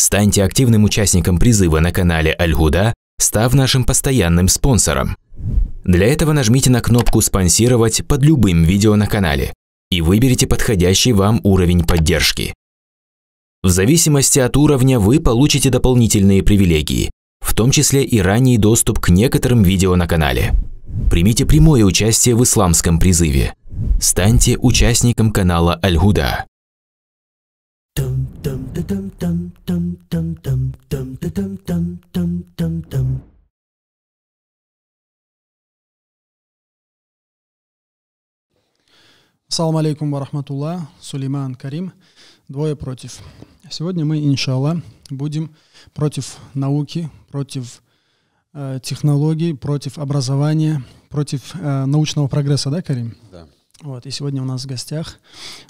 Станьте активным участником призыва на канале Альгуда, став нашим постоянным спонсором. Для этого нажмите на кнопку «Спонсировать» под любым видео на канале и выберите подходящий вам уровень поддержки. В зависимости от уровня вы получите дополнительные привилегии, в том числе и ранний доступ к некоторым видео на канале. Примите прямое участие в исламском призыве. Станьте участником канала Альгуда. Салам алейкум барахматулла Сулейман Карим, двое против. Сегодня мы, иншалла, будем против науки, против э, технологий, против образования, против э, научного прогресса, да, Карим? Да. Вот, и сегодня у нас в гостях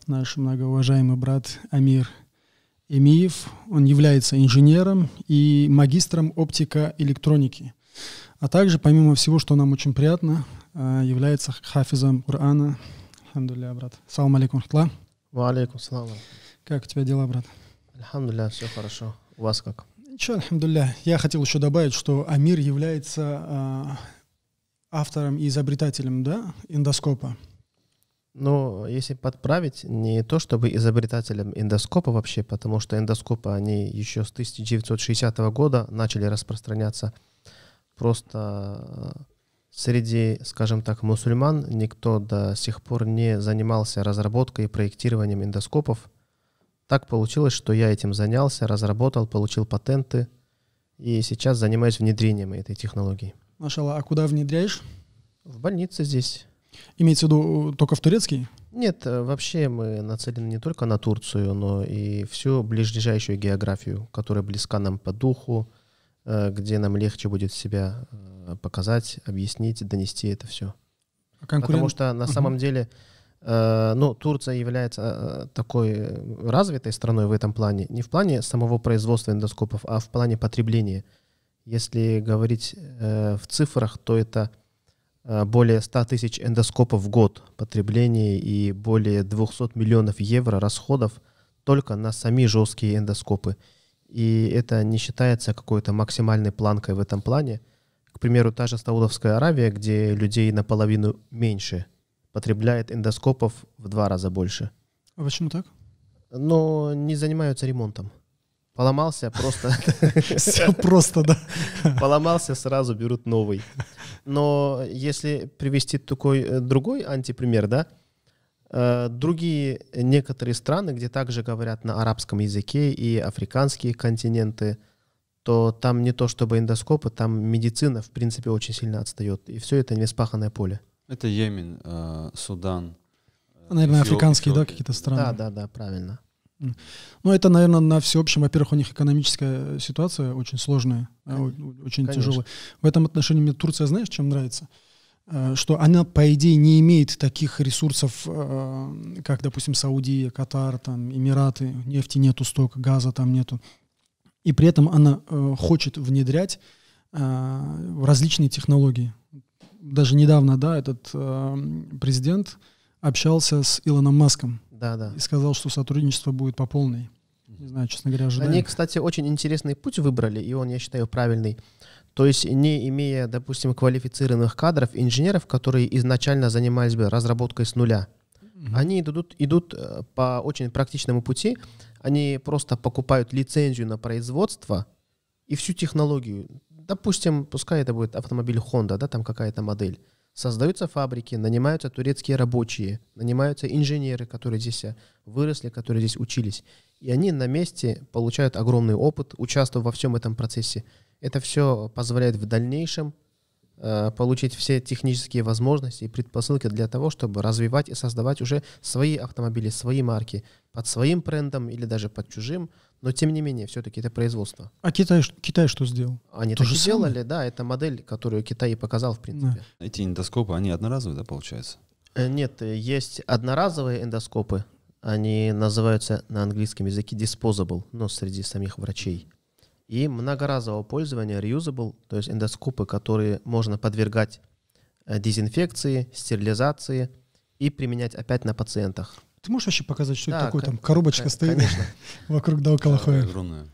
наш многоуважаемый брат Амир Эмиев. Он является инженером и магистром оптика-электроники. А также, помимо всего, что нам очень приятно, э, является хафизом Корана, Хамдуля, брат. Салам алейкум, Хатла. алейкум салам. Как у тебя дела, брат? Алхамдуля, все хорошо. У вас как? Ничего, алхамдуля. Я хотел еще добавить, что Амир является э, автором и изобретателем, да, эндоскопа. Ну, если подправить, не то чтобы изобретателем эндоскопа вообще, потому что эндоскопы, они еще с 1960 года начали распространяться. Просто а, Среди, скажем так, мусульман никто до сих пор не занимался разработкой и проектированием эндоскопов. Так получилось, что я этим занялся, разработал, получил патенты и сейчас занимаюсь внедрением этой технологии. Машала, а куда внедряешь? В больнице здесь. Имеется в виду э, только в турецкий? Нет, э, вообще мы нацелены не только на Турцию, но и всю ближайшую географию, которая близка нам по духу, Э, где нам легче будет себя э, показать, объяснить, донести это все. А конкурент... Потому что на самом деле, э, ну, Турция является такой развитой страной в этом плане, не в плане самого производства эндоскопов, а в плане потребления. Если говорить в цифрах, то это более 100 тысяч эндоскопов в год потребления и более 200 миллионов евро расходов только на сами жесткие эндоскопы и это не считается какой-то максимальной планкой в этом плане. К примеру, та же Саудовская Аравия, где людей наполовину меньше, потребляет эндоскопов в два раза больше. А почему так? Но не занимаются ремонтом. Поломался просто. Все просто, да. Поломался, сразу берут новый. Но если привести такой э, другой антипример, да, Э, другие некоторые страны, где также говорят на арабском языке и африканские континенты, то там не то чтобы эндоскопы, там медицина, в принципе, очень сильно отстает. И все это не спаханное поле. Это Йемен, э, Судан. Э, а, наверное, африканские, да, какие-то страны. Да, да, да, правильно. Ну, это, наверное, на всеобщем. Во-первых, у них экономическая ситуация очень сложная, а, Конечно. очень тяжелая. В этом отношении мне Турция, знаешь, чем нравится? Э, что она, по идее, не имеет таких ресурсов, э, как, допустим, Саудия, Катар, там, Эмираты, нефти нету столько, газа там нету. И при этом она э, хочет внедрять различные технологии. Даже недавно, да, этот президент общался с Илоном Маском да, да. и сказал, что сотрудничество будет по полной. Не знаю, честно говоря, ожидаем. Они, кстати, очень интересный путь выбрали, и он, я считаю, правильный. То есть не имея, допустим, квалифицированных кадров, инженеров, которые изначально занимались бы разработкой с нуля, mm-hmm. они идут, идут э, по очень практичному пути. Они просто покупают лицензию на производство и всю технологию. Допустим, пускай это будет автомобиль Honda, да, там какая-то модель. Создаются фабрики, нанимаются турецкие рабочие, нанимаются инженеры, которые здесь э, выросли, которые здесь учились. И они на месте получают огромный опыт, участвуя во всем этом процессе. Это все позволяет в дальнейшем э, получить все технические возможности и предпосылки для того, чтобы развивать и создавать уже свои автомобили, свои марки под своим брендом или даже под чужим, но тем не менее, все-таки это производство. А Китай, Китай что сделал? Они тоже сделали, да, это модель, которую Китай и показал, в принципе. Да. Эти эндоскопы, они одноразовые, да, получается? Э, нет, э, есть одноразовые эндоскопы, они называются на английском языке disposable, но среди самих врачей и многоразового пользования reusable, то есть эндоскопы, которые можно подвергать э, дезинфекции, стерилизации и применять опять на пациентах. Ты можешь вообще показать, что да, это такое? Там коробочка к- стоит конечно. вокруг да, около хоя.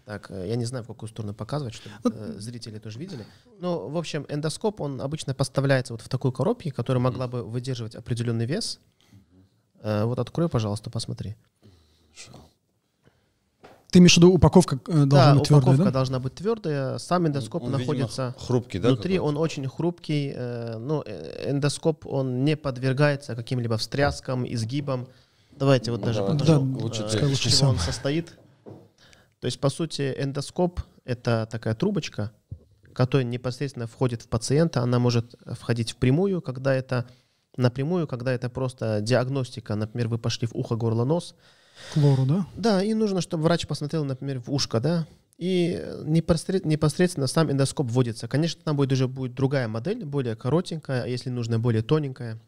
Так, э, я не знаю, в какую сторону показывать, чтобы вот. Э, зрители тоже видели. Ну, в общем, эндоскоп, он обычно поставляется вот в такой коробке, которая могла бы выдерживать определенный вес. Вот открой, пожалуйста, посмотри. Хорошо. Ты имеешь в виду, упаковка э, должна да, быть упаковка твердая, да? должна быть твердая. Сам эндоскоп он, находится видимо, хрупкий, да, внутри, он очень хрупкий. Э, Но ну, э, эндоскоп, он не подвергается каким-либо встряскам, изгибам. Давайте вот ну даже давай, покажу, да, лучше, лучше чего он состоит. То есть, по сути, эндоскоп — это такая трубочка, которая непосредственно входит в пациента. Она может входить в прямую, когда это напрямую, когда это просто диагностика. Например, вы пошли в ухо, горло, нос — Клору, да? Да, и нужно, чтобы врач посмотрел, например, в ушко, да, и э, непосредственно, сам эндоскоп вводится. Конечно, там будет уже будет другая модель, более коротенькая, а если нужно, более тоненькая.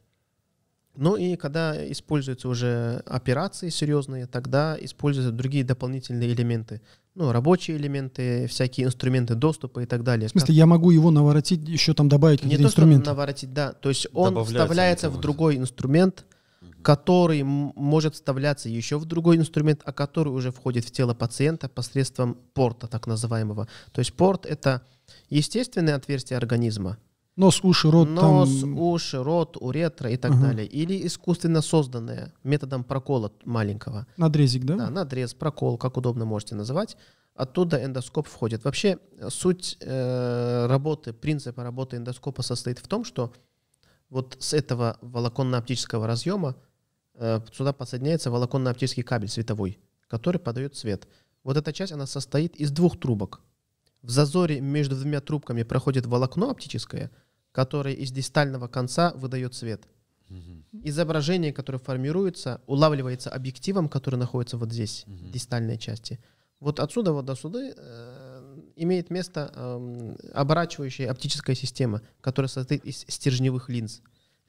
Ну и когда используются уже операции серьезные, тогда используются другие дополнительные элементы. Ну, рабочие элементы, всякие инструменты доступа и так далее. В смысле, я могу его наворотить, еще там добавить какие-то инструменты? Не то, что наворотить, да. То есть он вставляется в другой инструмент – который может вставляться еще в другой инструмент, а который уже входит в тело пациента посредством порта, так называемого. То есть порт — это естественное отверстие организма. Нос, уши, рот. Нос, там... уши, рот, уретра и так угу. далее. Или искусственно созданное методом прокола маленького. Надрезик, да? Да, надрез, прокол, как удобно можете называть. Оттуда эндоскоп входит. Вообще суть э, работы, принципа работы эндоскопа состоит в том, что вот с этого волоконно-оптического разъема э, сюда подсоединяется волоконно-оптический кабель световой, который подает свет. Вот эта часть, она состоит из двух трубок. В зазоре между двумя трубками проходит волокно оптическое, которое из дистального конца выдает свет. Изображение, которое формируется, улавливается объективом, который находится вот здесь, в дистальной части. Вот отсюда вот до сюда э, имеет место эм, оборачивающая оптическая система, которая состоит из стержневых линз.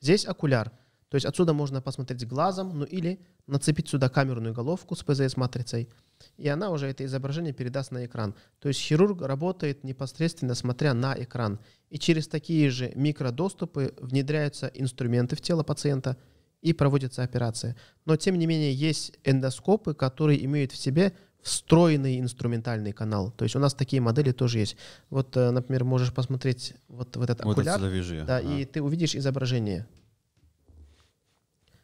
Здесь окуляр. То есть отсюда можно посмотреть глазом, ну или нацепить сюда камерную головку с ПЗС-матрицей, и она уже это изображение передаст на экран. То есть хирург работает непосредственно смотря на экран. И через такие же микродоступы внедряются инструменты в тело пациента и проводится операция. Но тем не менее есть эндоскопы, которые имеют в себе встроенный инструментальный канал. То есть у нас такие модели тоже есть. Вот, э, например, можешь посмотреть вот, вот этот вот окуляр, вижу да, а. и ты увидишь изображение.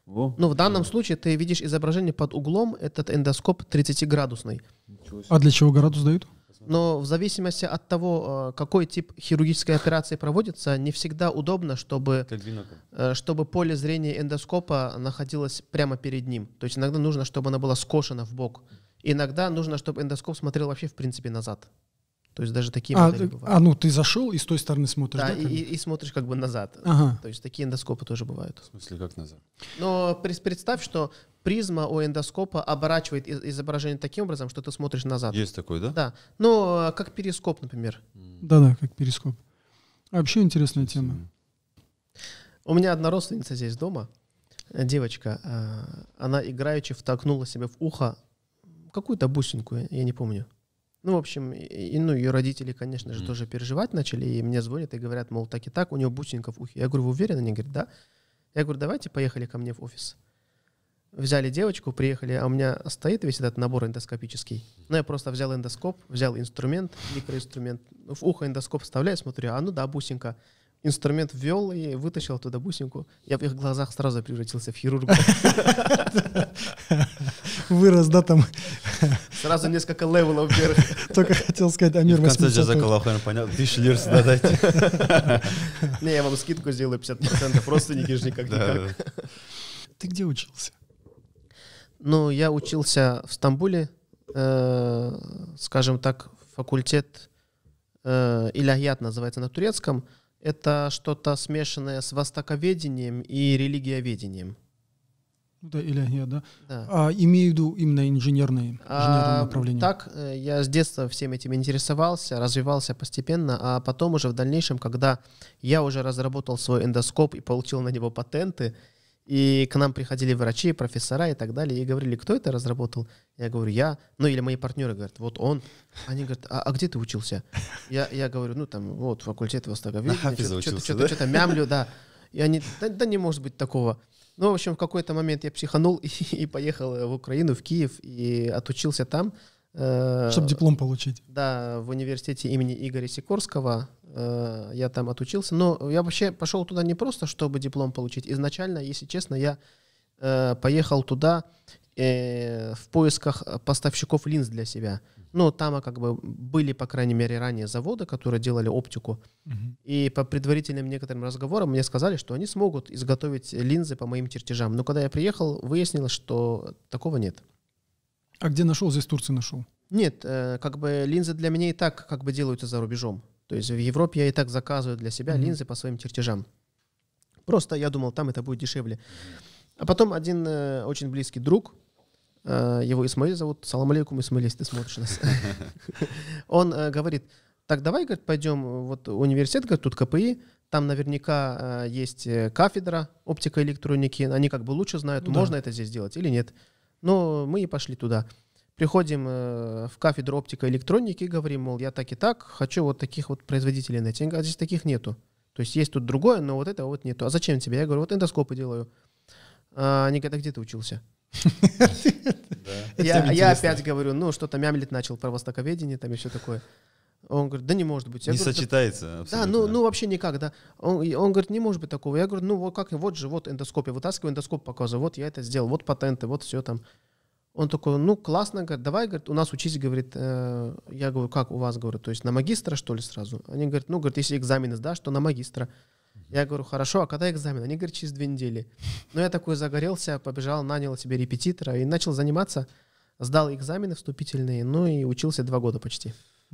Во. Ну, в данном да. случае ты видишь изображение под углом, этот эндоскоп 30-градусный. А для чего градус дают? Но в зависимости от того, э, какой тип хирургической операции проводится, не всегда удобно, чтобы, э, чтобы поле зрения эндоскопа находилось прямо перед ним. То есть иногда нужно, чтобы она была скошена в бок. Иногда нужно, чтобы эндоскоп смотрел вообще, в принципе, назад. То есть даже такие а, модели бывают. А, ну, ты зашел и с той стороны смотришь, да? да и, и смотришь как бы назад. Ага. То есть такие эндоскопы тоже бывают. В смысле, как назад? Но представь, что призма у эндоскопа оборачивает изображение таким образом, что ты смотришь назад. Есть такой, да? Да. Ну, как перископ, например. Да-да, как перископ. А вообще интересная тема. У меня одна родственница здесь дома, э, девочка, э, она играючи втолкнула себе в ухо какую-то бусинку, я не помню. Ну, в общем, и, ну, ее родители, конечно же, mm. тоже переживать начали, и мне звонят и говорят, мол, так и так, у нее бусинка в ухе. Я говорю, вы уверены? Они говорят, да. Я говорю, давайте поехали ко мне в офис. Взяли девочку, приехали, а у меня стоит весь этот набор эндоскопический. Ну, я просто взял эндоскоп, взял инструмент, микроинструмент, в ухо эндоскоп вставляю, смотрю, а ну да, бусинка инструмент ввел и вытащил туда бусинку. Я в их глазах сразу превратился в хирурга. вырос, да, там. Сразу несколько левелов вверх. Только хотел сказать Амир 80 В конце Джазака Лохана, понятно, тысячу лир сюда дайте. Не, я вам скидку сделаю 50%, родственники же никак-никак. Ты где учился? Ну, я учился в Стамбуле, э, скажем так, факультет э, называется на турецком. Это что-то смешанное с востоковедением и религиоведением. Да, Илягия, да. да. А, имею в виду именно инженерные, инженерные а, направления. Так, э, я с детства всем этим интересовался, развивался постепенно, а потом уже в дальнейшем, когда я уже разработал свой эндоскоп и получил на него патенты, и к нам приходили врачи, профессора и так далее, и говорили, кто это разработал? Я говорю, я. Ну, или мои партнеры говорят, вот он. Они говорят, а, а где ты учился? Я, я говорю, ну, там, вот, факультет востоковедения. Что-то, что-то, что-то мямлю, да. И они, да, да не может быть такого. Ну, в общем, в какой-то момент я психанул и, и поехал э, в Украину, в Киев, и отучился там. Э, чтобы диплом получить. Да, в университете имени Игоря Сикорского э, я там отучился. Но я вообще пошел туда не просто, чтобы диплом получить. Изначально, если честно, я э, поехал туда э, в поисках поставщиков линз для себя. Ну, там а, как бы были, по крайней мере, ранее заводы, которые делали оптику. Угу. И по предварительным некоторым разговорам мне сказали, что они смогут изготовить линзы по моим чертежам. Но когда я приехал, выяснилось, что такого нет. А где нашел? Здесь в Турции нашел? Нет, э, как бы линзы для меня и так как бы делаются за рубежом. То есть в Европе я и так заказываю для себя mm линзы по своим чертежам. Просто я думал, там это будет дешевле. А потом один э, очень близкий друг, Э, его Исмаиль зовут, салам алейкум, Исмаиль, если ты смотришь нас. Он э, говорит, так давай, говорит, пойдем, вот университет, говорит, тут КПИ, там наверняка э, есть кафедра оптика электроники, они как бы лучше знают, можно это здесь сделать или нет. Но мы и пошли туда. Приходим в кафедру оптика электроники, говорим, мол, я так и так, хочу вот таких вот производителей найти. Они здесь таких нету. То есть есть тут другое, но вот этого вот нету. А зачем тебе? Я говорю, вот эндоскопы делаю. А, они говорят, а где ты учился? Я опять говорю, ну, что-то мямлит начал про востоковедение, там еще такое. Он говорит, да не может быть. Я не говорю, сочетается. Абсолютно. Да, ну, ну вообще никак, да. Он, он говорит, не может быть такого. Я говорю, ну вот как, вот же, вот эндоскоп. вытаскиваю эндоскоп, показываю, вот я это сделал, вот патенты, вот все там. Он такой, ну классно, говорит, давай, говорит, у нас учись, говорит, э, я говорю, как у вас, говорю, то есть на магистра, что ли, сразу? Они говорят, ну, говорит, если экзамены сдашь, то на магистра. Я говорю, хорошо, а когда экзамен? Они говорят, через две недели. Но ну, я такой загорелся, побежал, нанял себе репетитора и начал заниматься. Сдал экзамены вступительные, ну и учился два года почти.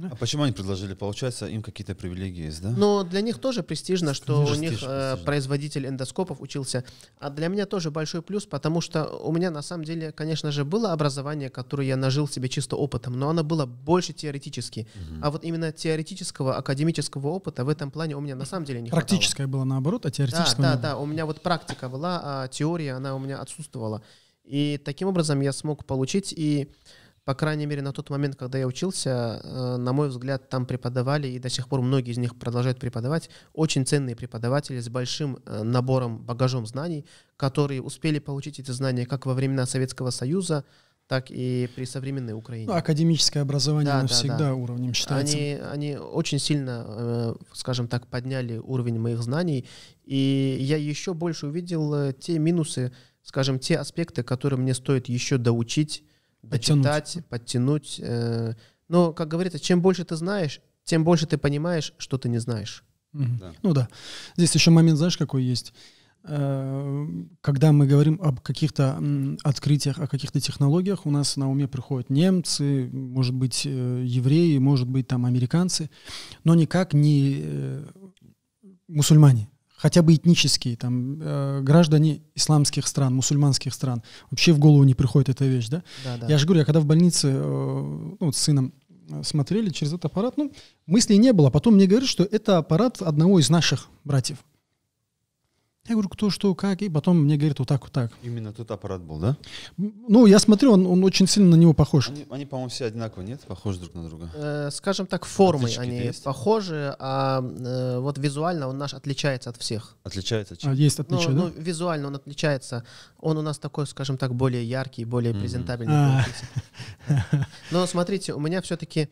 А почему они предложили? Получается, им какие-то привилегии есть, да? Ну, для них тоже престижно, что у них э, производитель эндоскопов учился. А для меня тоже большой плюс, потому что у меня на самом деле, конечно же, было образование, которое я нажил себе чисто опытом, но оно было больше теоретически. Угу. А вот именно теоретического, академического опыта в этом плане у меня на самом деле не Практическое хватало. было наоборот, а теоретическое... Да, да, да. У меня вот практика была, а теория, она у меня отсутствовала. И таким образом я смог получить и... По крайней мере, на тот момент, когда я учился, э, на мой взгляд, там преподавали, и до сих пор многие из них продолжают преподавать, очень ценные преподаватели с большим э, набором, багажом знаний, которые успели получить эти знания как во времена Советского Союза, так и при современной Украине. Ну, академическое образование да, да, всегда да. уровнем считается. Они, они очень сильно, э, скажем так, подняли уровень моих знаний, и я еще больше увидел те минусы, скажем, те аспекты, которые мне стоит еще доучить подтянуть. почитать, подтянуть. Э, но, как говорится, чем больше ты знаешь, тем больше ты понимаешь, что ты не знаешь. Угу. Да. Ну да. Здесь еще момент, знаешь, какой есть? Э, когда мы говорим об каких-то открытиях, о каких-то технологиях, у нас на уме приходят немцы, может быть, э, евреи, может быть, там американцы, но никак не э, мусульмане хотя бы этнические, там, э, граждане исламских стран, мусульманских стран. Вообще в голову не приходит эта вещь, да? да, да. Я же говорю, я когда в больнице э, ну, с сыном э, смотрели через этот аппарат, ну, мыслей не было. Потом мне говорят, что это аппарат одного из наших братьев. Я говорю, кто, что, как. И потом мне говорит вот так, вот так. Именно тот аппарат был, да? Ну, я смотрю, он, он очень сильно на него похож. Они, они по-моему, все одинаковые, нет? Похожи друг на друга. Э, скажем так, формы Отлички они есть? похожи, а э, вот визуально он наш отличается от всех. Отличается от чего? А, есть ну, отличие, ну, да? ну, визуально он отличается. Он у нас такой, скажем так, более яркий, более презентабельный. А. Но смотрите, у меня все-таки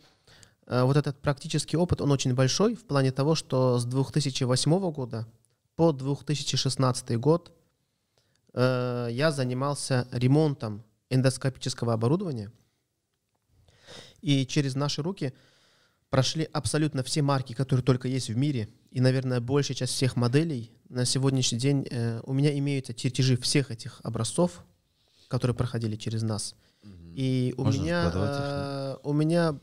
э, вот этот практический опыт, он очень большой в плане того, что с 2008 года по 2016 год э, я занимался ремонтом эндоскопического оборудования. И через наши руки прошли абсолютно все марки, которые только есть в мире. И, наверное, большая часть всех моделей на сегодняшний день э, у меня имеются чертежи всех этих образцов, которые проходили через нас. И у Можно меня, э, у меня,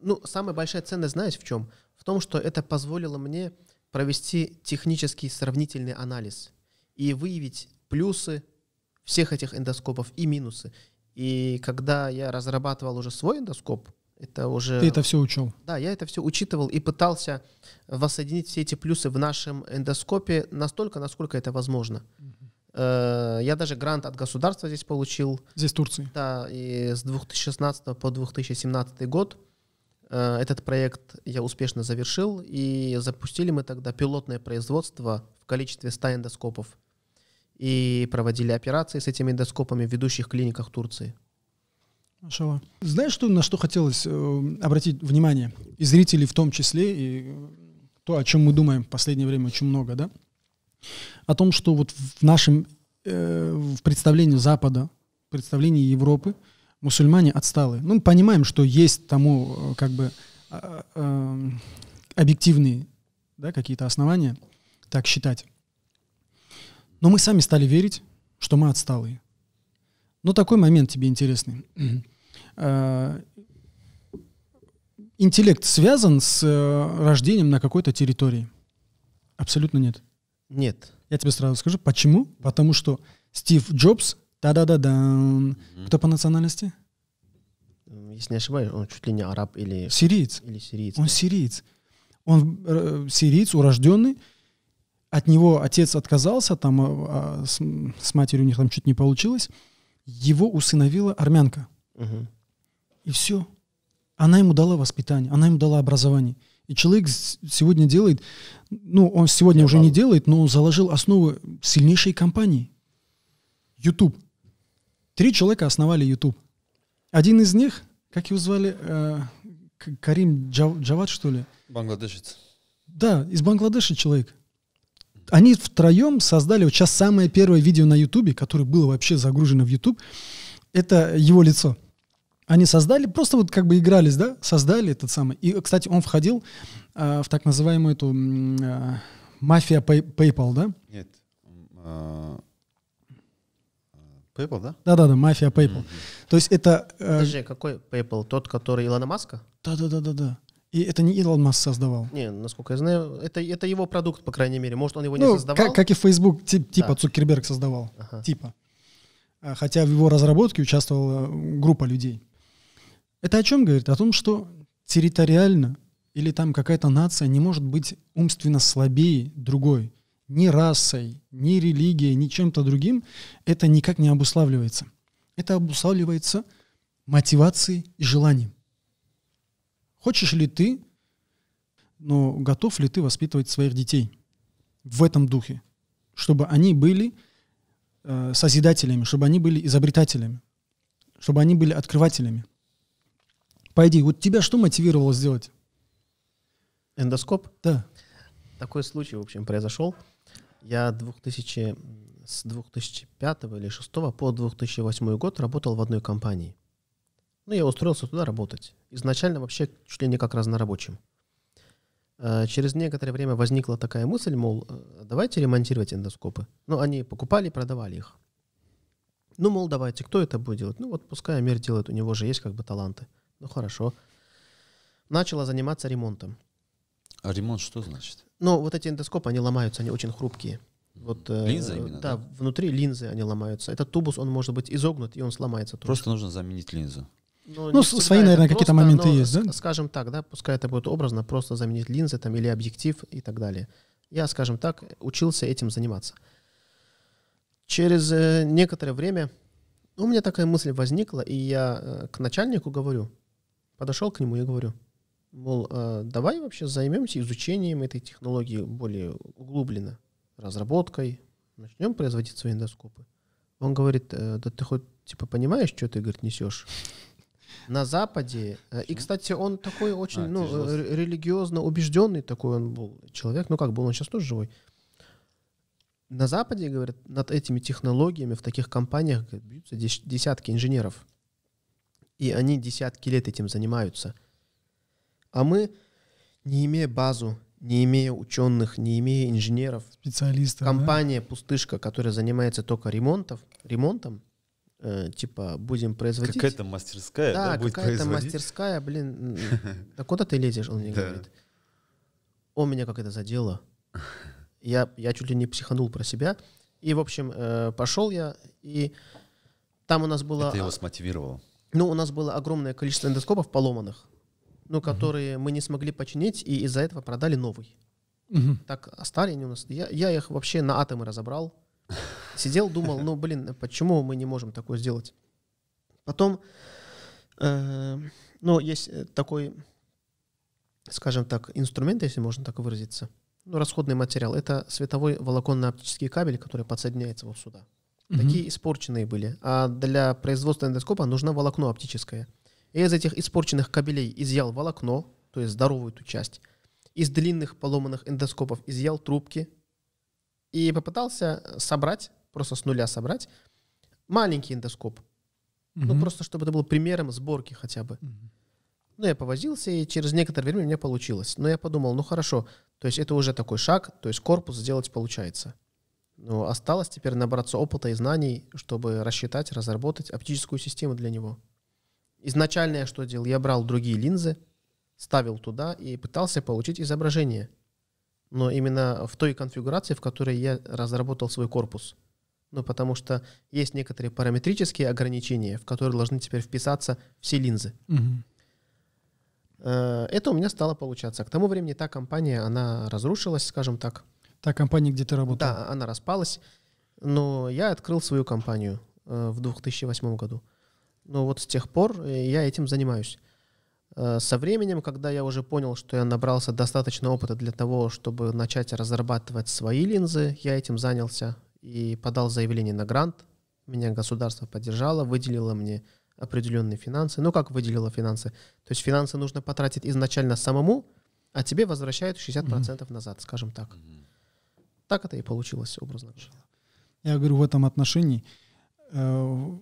ну, самая большая ценность, знаешь, в чем? В том, что это позволило мне провести технический сравнительный анализ и выявить плюсы всех этих эндоскопов и минусы. И когда я разрабатывал уже свой эндоскоп, это уже... Ты это все учел? Да, я это все учитывал и пытался воссоединить все эти плюсы в нашем эндоскопе настолько, насколько это возможно. Э, я даже грант от государства здесь получил. Здесь Турции? Да, и с 2016 по 2017 год Э, этот проект я успешно завершил, и запустили мы тогда пилотное производство в количестве 100 эндоскопов. И проводили операции с этими эндоскопами в ведущих клиниках Турции. Шава. Знаешь, что, на что хотелось э, обратить внимание? И зрителей в том числе, и э, то, о чем мы думаем в последнее время очень много, да? О том, что вот в нашем в представлении Запада, представлении Европы – мусульмане отсталые. Ну, понимаем, что есть тому э, как бы а, а, эм, объективные да, какие-то основания так считать. Но мы сами стали верить, что мы отсталые. Но такой момент тебе интересный. А, интеллект связан с э, рождением на какой-то территории? Абсолютно нет. Нет. Я тебе сразу скажу, почему? Потому что Стив Джобс да-да-да-да. Кто по национальности? Если не ошибаюсь, он чуть ли не араб или... Сириец. Или сириец. Он да. сириец. Он э, сириец, урожденный. От него отец отказался, там э, а, с, с матерью у них там чуть не получилось. Его усыновила армянка. Угу. И все. Она ему дала воспитание, она ему дала образование. И человек сегодня делает, ну, он сегодня Я уже не делает, но он заложил основы сильнейшей компании. YouTube. Три человека основали YouTube. Один из них, как его звали, э, Карим Джав, Джават, что ли? Бангладешец. Да, из Бангладеша человек. Они втроем создали вот сейчас самое первое видео на YouTube, которое было вообще загружено в YouTube. Это его лицо. Они создали, просто вот как бы игрались, да, создали этот самый. И, кстати, он входил э, в так называемую эту э, мафия pay, PayPal, да? Нет. А, PayPal, да? Да-да-да, мафия PayPal. Mm-hmm. То есть это... Э... Подожди, а какой PayPal? Тот, который Илона Маска? Да-да-да-да-да. И это не Илон Маск создавал. Не, насколько я знаю, это, это его продукт, по крайней мере. Может, он его ну, не создавал? Как, как и Facebook, тип, типа да. Цукерберг создавал. Ага. Типа. А, хотя в его разработке участвовала э, группа людей. Это о чем говорит? О том, что территориально или там какая-то нация не может быть умственно слабее другой ни расой, ни религией, ни чем-то другим, это никак не обуславливается. Это обуславливается мотивацией и желанием. Хочешь ли ты, но готов ли ты воспитывать своих детей в этом духе, чтобы они были э, созидателями, чтобы они были изобретателями, чтобы они были открывателями. Пойди, вот тебя что мотивировало сделать? Эндоскоп? Да. Такой случай, в общем, произошел. Я 2000, с 2005 или 2006 по 2008 год работал в одной компании. Ну, я устроился туда работать. Изначально вообще чуть ли не как разнорабочим. Э, через некоторое время возникла такая мысль, мол, э, давайте ремонтировать эндоскопы. Ну, они покупали и продавали их. Ну, мол, давайте, кто это будет делать? Ну, вот пускай Амир делает, у него же есть как бы таланты. Ну, хорошо. Начала заниматься ремонтом. А ремонт что значит? Но вот эти эндоскопы, они ломаются, они очень хрупкие. Вот, э, линзы именно? Да, да, внутри линзы они ломаются. Этот тубус, он может быть изогнут, и он сломается. Тоже. Просто нужно заменить линзу. Ну, ну свои, наверное, какие-то моменты но, есть, да? Скажем так, да, пускай это будет образно, просто заменить линзы там или объектив и так далее. Я, скажем так, учился этим заниматься. Через э, некоторое время у меня такая мысль возникла, и я э, к начальнику говорю, подошел к нему и говорю – мол, э, давай вообще займемся изучением этой технологии более углубленно, разработкой, начнем производить свои эндоскопы. Он говорит, э, да ты хоть типа понимаешь, что ты, говорит, несешь? На Западе. Э, и, кстати, он такой очень, а, ну, тяжело. религиозно убежденный такой он был человек. Ну, как был, он сейчас тоже живой. На Западе, говорят, над этими технологиями в таких компаниях говорят, бьются десятки инженеров. И они десятки лет этим занимаются – а мы, не имея базу, не имея ученых, не имея инженеров, специалистов, компания да? пустышка, которая занимается только ремонтов, ремонтом, э, типа будем производить. Какая-то мастерская, да, да будет какая-то мастерская, блин, да куда ты лезешь, он мне говорит. Он меня как это задело. Я, я чуть ли не психанул про себя. И, в общем, э, пошел я, и там у нас было... Это его смотивировало. Ну, у нас было огромное количество эндоскопов поломанных но которые mm-hmm. мы не смогли починить, и из-за этого продали новый. Mm-hmm. Так, а старые они у нас... Я, я их вообще на атомы разобрал. Сидел, думал, ну, блин, почему мы не можем такое сделать? Потом, эм, ну, есть э, такой, скажем так, инструмент, если можно так выразиться, ну, расходный материал. Это световой волоконно-оптический кабель, который подсоединяется вот сюда. Такие испорченные были. А для производства эндоскопа нужно волокно оптическое. Я из этих испорченных кабелей изъял волокно, то есть здоровую эту часть, из длинных поломанных эндоскопов изъял трубки и попытался собрать, просто с нуля собрать, маленький эндоскоп. Угу. Ну, просто чтобы это было примером сборки хотя бы. Угу. Ну, я повозился, и через некоторое время у меня получилось. Но я подумал, ну хорошо, то есть это уже такой шаг, то есть корпус сделать получается. Но ну, осталось теперь набраться опыта и знаний, чтобы рассчитать, разработать оптическую систему для него. Изначально я что делал? Я брал другие линзы, ставил туда и пытался получить изображение. Но именно в той конфигурации, в которой я разработал свой корпус. Ну, потому что есть некоторые параметрические ограничения, в которые должны теперь вписаться все линзы. Угу. Это у меня стало получаться. К тому времени та компания, она разрушилась, скажем так. Та компания, где ты работал? Да, она распалась. Но я открыл свою компанию э, в 2008 году. Но вот с тех пор э, я этим занимаюсь. Э, со временем, когда я уже понял, что я набрался достаточно опыта для того, чтобы начать разрабатывать свои линзы, я этим занялся и подал заявление на грант. Меня государство поддержало, выделило мне определенные финансы. Ну как выделило финансы? То есть финансы нужно потратить изначально самому, а тебе возвращают 60% mm-hmm. назад, скажем так. Так это и получилось, образно говоря. Я говорю в этом отношении. Э,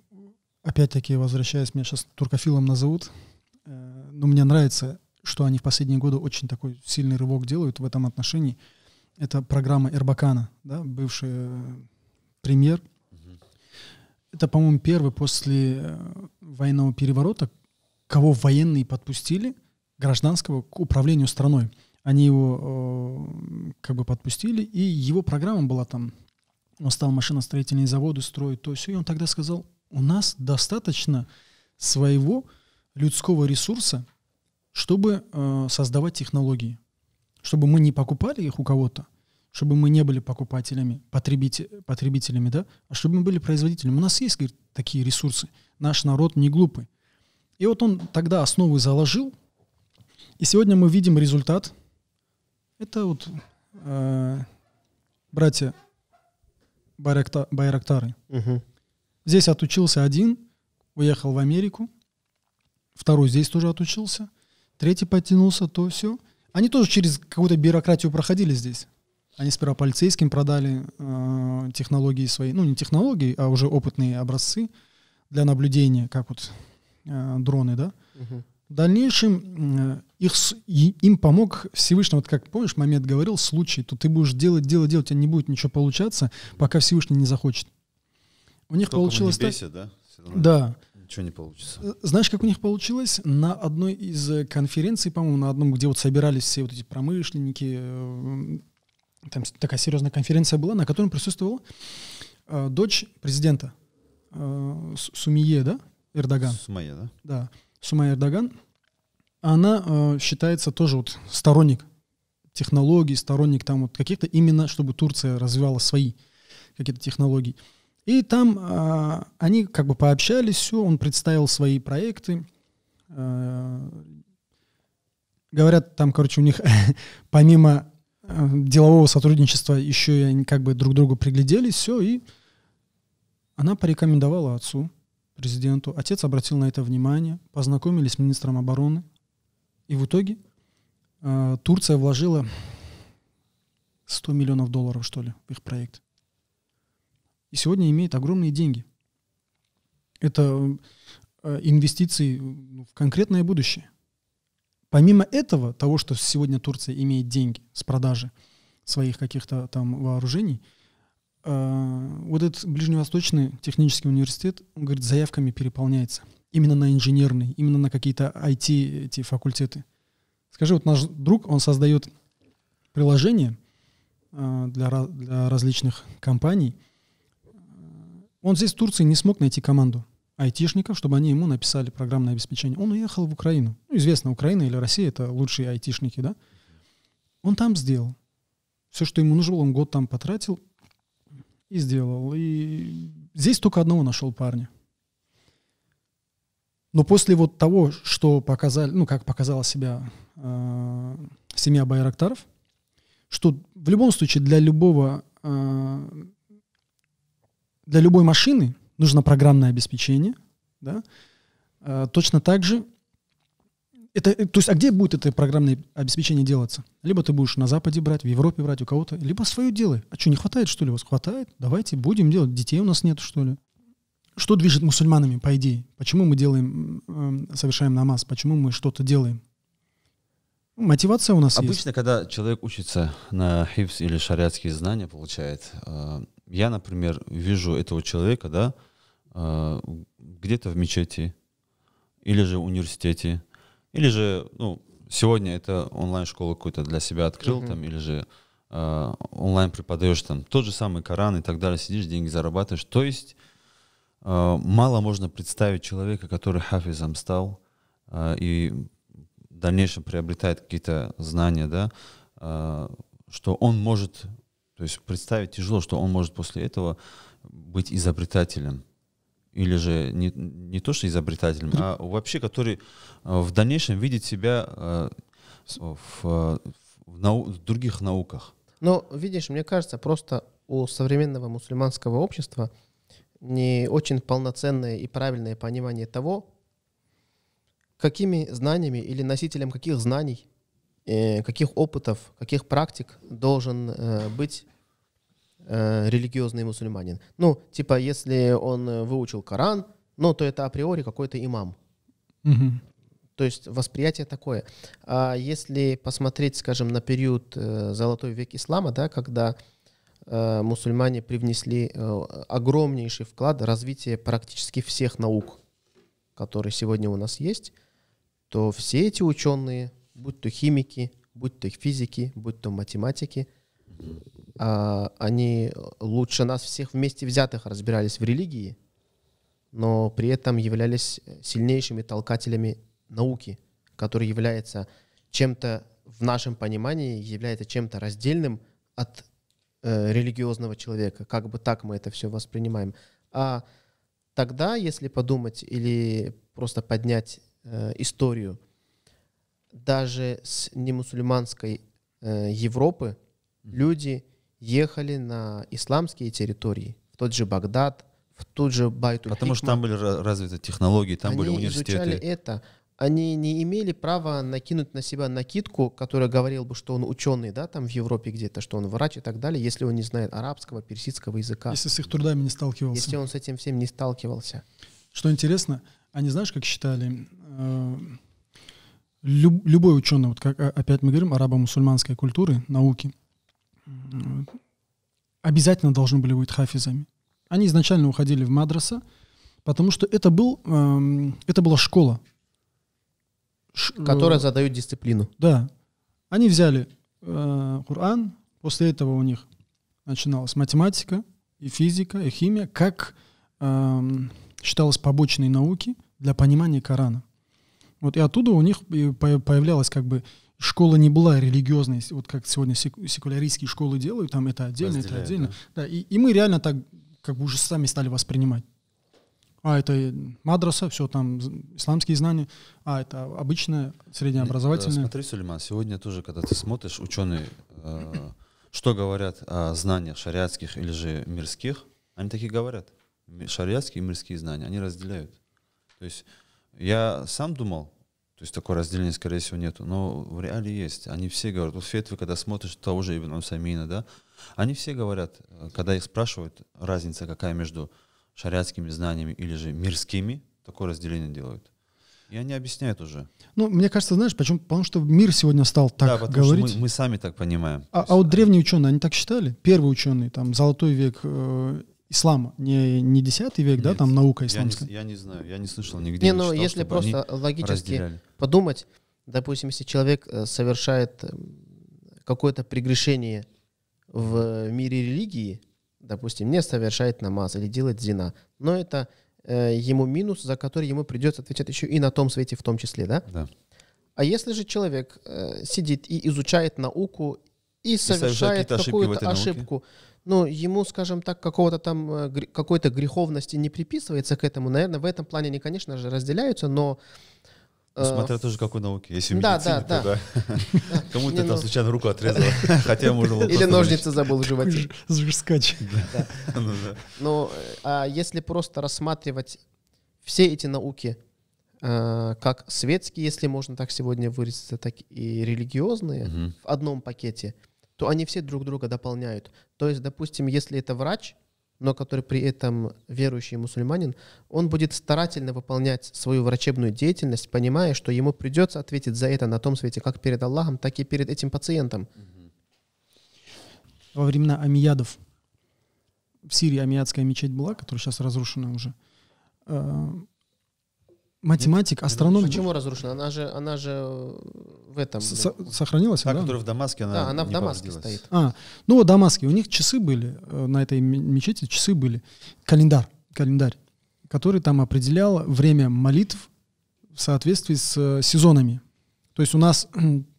опять-таки, возвращаясь, меня сейчас туркофилом назовут, э, но ну, мне нравится, что они в последние годы очень такой сильный рывок делают в этом отношении. Это программа Эрбакана, да, бывший э, премьер. Это, по-моему, первый после э, военного переворота, кого военные подпустили, гражданского, к управлению страной. Они его как бы подпустили, и его программа была там он стал машиностроительные заводы строить, то все. И он тогда сказал, у нас достаточно своего людского ресурса, чтобы э, создавать технологии, чтобы мы не покупали их у кого-то, чтобы мы не были покупателями, потребите, потребителями, да, а чтобы мы были производителями. У нас есть, говорит, такие ресурсы. Наш народ не глупый. И вот он тогда основы заложил, и сегодня мы видим результат. Это вот э, братья Байрактары. Угу. Здесь отучился один, уехал в Америку. Второй здесь тоже отучился. Третий подтянулся, то все. Они тоже через какую-то бюрократию проходили здесь. Они сперва полицейским продали э, технологии свои, ну не технологии, а уже опытные образцы для наблюдения, как вот э, дроны, да. Угу. В дальнейшем э, их, и, им помог Всевышний, вот как помнишь, момент говорил, случай, то ты будешь делать, делать, делать, у тебя не будет ничего получаться, пока Всевышний не захочет. У них Только получилось не бесит, так... да? Да. Ничего не получится. Э, знаешь, как у них получилось? На одной из э, конференций, по-моему, на одном, где вот собирались все вот эти промышленники, э, там такая серьезная конференция была, на которой присутствовала э, дочь президента э, Сумие, да? Эрдоган. Сумая, да? Да. Сумая Эрдоган. Она э, считается тоже вот сторонник технологий, сторонник там вот каких-то именно, чтобы Турция развивала свои какие-то технологии. И там а, они как бы пообщались, все, он представил свои проекты. А, говорят, там, короче, у них помимо а, делового сотрудничества еще и они как бы друг другу пригляделись, все, и она порекомендовала отцу, президенту. Отец обратил на это внимание, познакомились с министром обороны. И в итоге а, Турция вложила 100 миллионов долларов, что ли, в их проект и сегодня имеет огромные деньги. Это э, инвестиции э, ну, в конкретное будущее. Помимо этого, того, что сегодня Турция имеет деньги с продажи своих каких-то там вооружений, э, вот этот Ближневосточный технический университет, он говорит, заявками переполняется. Именно на инженерные, именно на какие-то IT эти факультеты. Скажи, вот наш друг, он создает приложение для, для различных компаний – он здесь, в Турции, не смог найти команду айтишников, чтобы они ему написали программное обеспечение. Он уехал в Украину. Ну, известно, Украина или Россия — это лучшие айтишники, да? Он там сделал. Все, что ему нужно было, он год там потратил и сделал. И здесь только одного нашел парня. Но после вот того, что показали, ну, как показала себя э, семья Байрактаров, что в любом случае для любого э, для любой машины нужно программное обеспечение, да, а, точно так же это, э, то есть, а где будет это программное обеспечение делаться? Либо ты будешь на Западе брать, в Европе брать у кого-то, либо свое делай. А что, не хватает, что ли? Вас хватает? Давайте будем делать. Детей у нас нет, что ли? Что движет мусульманами, по идее? Почему мы делаем, эм, совершаем намаз? Почему мы что-то делаем? Ну, мотивация у нас Обычно, есть. когда человек учится на хипс или шариатские знания, получает, э, я, например, вижу этого человека, да, э, где-то в мечети, или же в университете, или же, ну, сегодня это онлайн-школу какую-то для себя открыл, uh-huh. там, или же э, онлайн преподаешь там тот же самый Коран и так далее, сидишь, деньги зарабатываешь. То есть э, мало можно представить человека, который хафизом стал э, и в дальнейшем приобретает какие-то знания, да, э, что он может то есть представить тяжело, что он может после этого быть изобретателем. Или же не, не то, что изобретателем, а вообще, который э, в дальнейшем видит себя э, в, э, в, нау в других науках. Ну, видишь, мне кажется, просто у современного мусульманского общества не очень полноценное и правильное понимание того, какими знаниями или носителем каких знаний Э, каких опытов, каких практик должен э, быть э, религиозный мусульманин. Ну, типа, если он выучил Коран, ну, то это априори какой-то имам. Угу. То есть восприятие такое. А если посмотреть, скажем, на период золотой век ислама, да, когда мусульмане привнесли огромнейший вклад в развитие практически всех наук, которые сегодня у нас есть, то все эти ученые, будь то химики, будь то физики, будь то математики, а, они лучше нас всех вместе взятых разбирались в религии, но при этом являлись сильнейшими толкателями науки, который является чем-то в нашем понимании является чем-то раздельным от э, религиозного человека, как бы так мы это все воспринимаем. А тогда, если подумать или просто поднять э, историю, даже с немусульманской э, Европы люди ехали на исламские территории, в тот же Багдад, в тот же Байту. Потому что там были развиты технологии, там Они были университеты. Изучали это. Они не имели права накинуть на себя накидку, которая говорила бы, что он ученый, да, там в Европе где-то, что он врач и так далее, если он не знает арабского, персидского языка. Если с их трудами не сталкивался. Если он с этим всем не сталкивался. Что интересно, они, знаешь, как считали, э, люб, любой ученый, вот как а, опять мы говорим, арабо-мусульманской культуры, науки, обязательно должны были быть хафизами. Они изначально уходили в мадраса, потому что это, был, э, это была школа. Ш, э, Которая э, задает дисциплину. Да. Они взяли э, Коран, после этого у них начиналась математика, и физика, и химия, как э, считалось побочные науки для понимания Корана. Вот и оттуда у них появлялась как бы школа не была религиозной, вот как сегодня секуляристские школы делают, там это отдельно, это отдельно. Да, да и, и мы реально так как бы уже сами стали воспринимать. А, это мадраса, все там, исламские знания. А, это обычное, среднеобразовательное. Э, смотри, Сулейман, сегодня тоже, когда ты смотришь, ученые, э, что говорят о знаниях шариатских или же мирских, они такие говорят. Шариатские и мирские знания, они разделяют. То есть я сам думал, то есть такое разделение, скорее всего, нету. Но в реале есть. Они все говорят, вот фетвы, когда смотришь того же Ибн Усамина, да, они все говорят, э, когда их спрашивают, разница какая между шариатскими знаниями или же мирскими, такое разделение делают. И они объясняют уже. Ну, мне кажется, знаешь, почему? Потому что мир сегодня стал так да, потому говорить. Что мы, мы сами так понимаем. А, есть, а вот древние ученые, они так считали? Первые ученые, там, золотой век, э, ислама, не, не 10 век, Нет, да, там наука исламская. Я не, я не знаю, я не слышал нигде. Не, ну, но читал, если просто логически разделяли. подумать, допустим, если человек э, совершает э, какое-то прегрешение в мире религии, допустим, не совершает намаз или делает зина, но это э, ему минус, за который ему придется отвечать еще и на том свете в том числе, да? Да. А если же человек э, сидит и изучает науку и совершает, какую-то ошибку. но ну, ему, скажем так, какого-то там э, какой-то греховности не приписывается к этому. Наверное, в этом плане они, конечно же, разделяются, но э, ну, смотря тоже какой науки. Если в да, да, то, да. да. Кому ты там ну. случайно руку отрезал? Хотя можно Или ножницы забыл в животе. Скач. Ну, э, а если просто рассматривать все эти науки как светские, если можно так сегодня выразиться, так и религиозные в одном пакете – то они все друг друга дополняют. То есть, допустим, если это врач, но который при этом верующий мусульманин, он будет старательно выполнять свою врачебную деятельность, понимая, что ему придется ответить за это на том свете как перед Аллахом, так и перед этим пациентом. Во времена Амиядов в Сирии Амиядская мечеть была, которая сейчас разрушена уже. Э, математик, Нет, астроном. Почему разрушена? Она же, она же э, в этом. С Сохранилась, Та, да? которая в Дамаске, она. Да, она в Дамаске стоит. А, ну вот Дамаске у них часы были э, на этой мечети часы были, календарь, календарь, который там определял время молитв в соответствии с э, сезонами. То есть у нас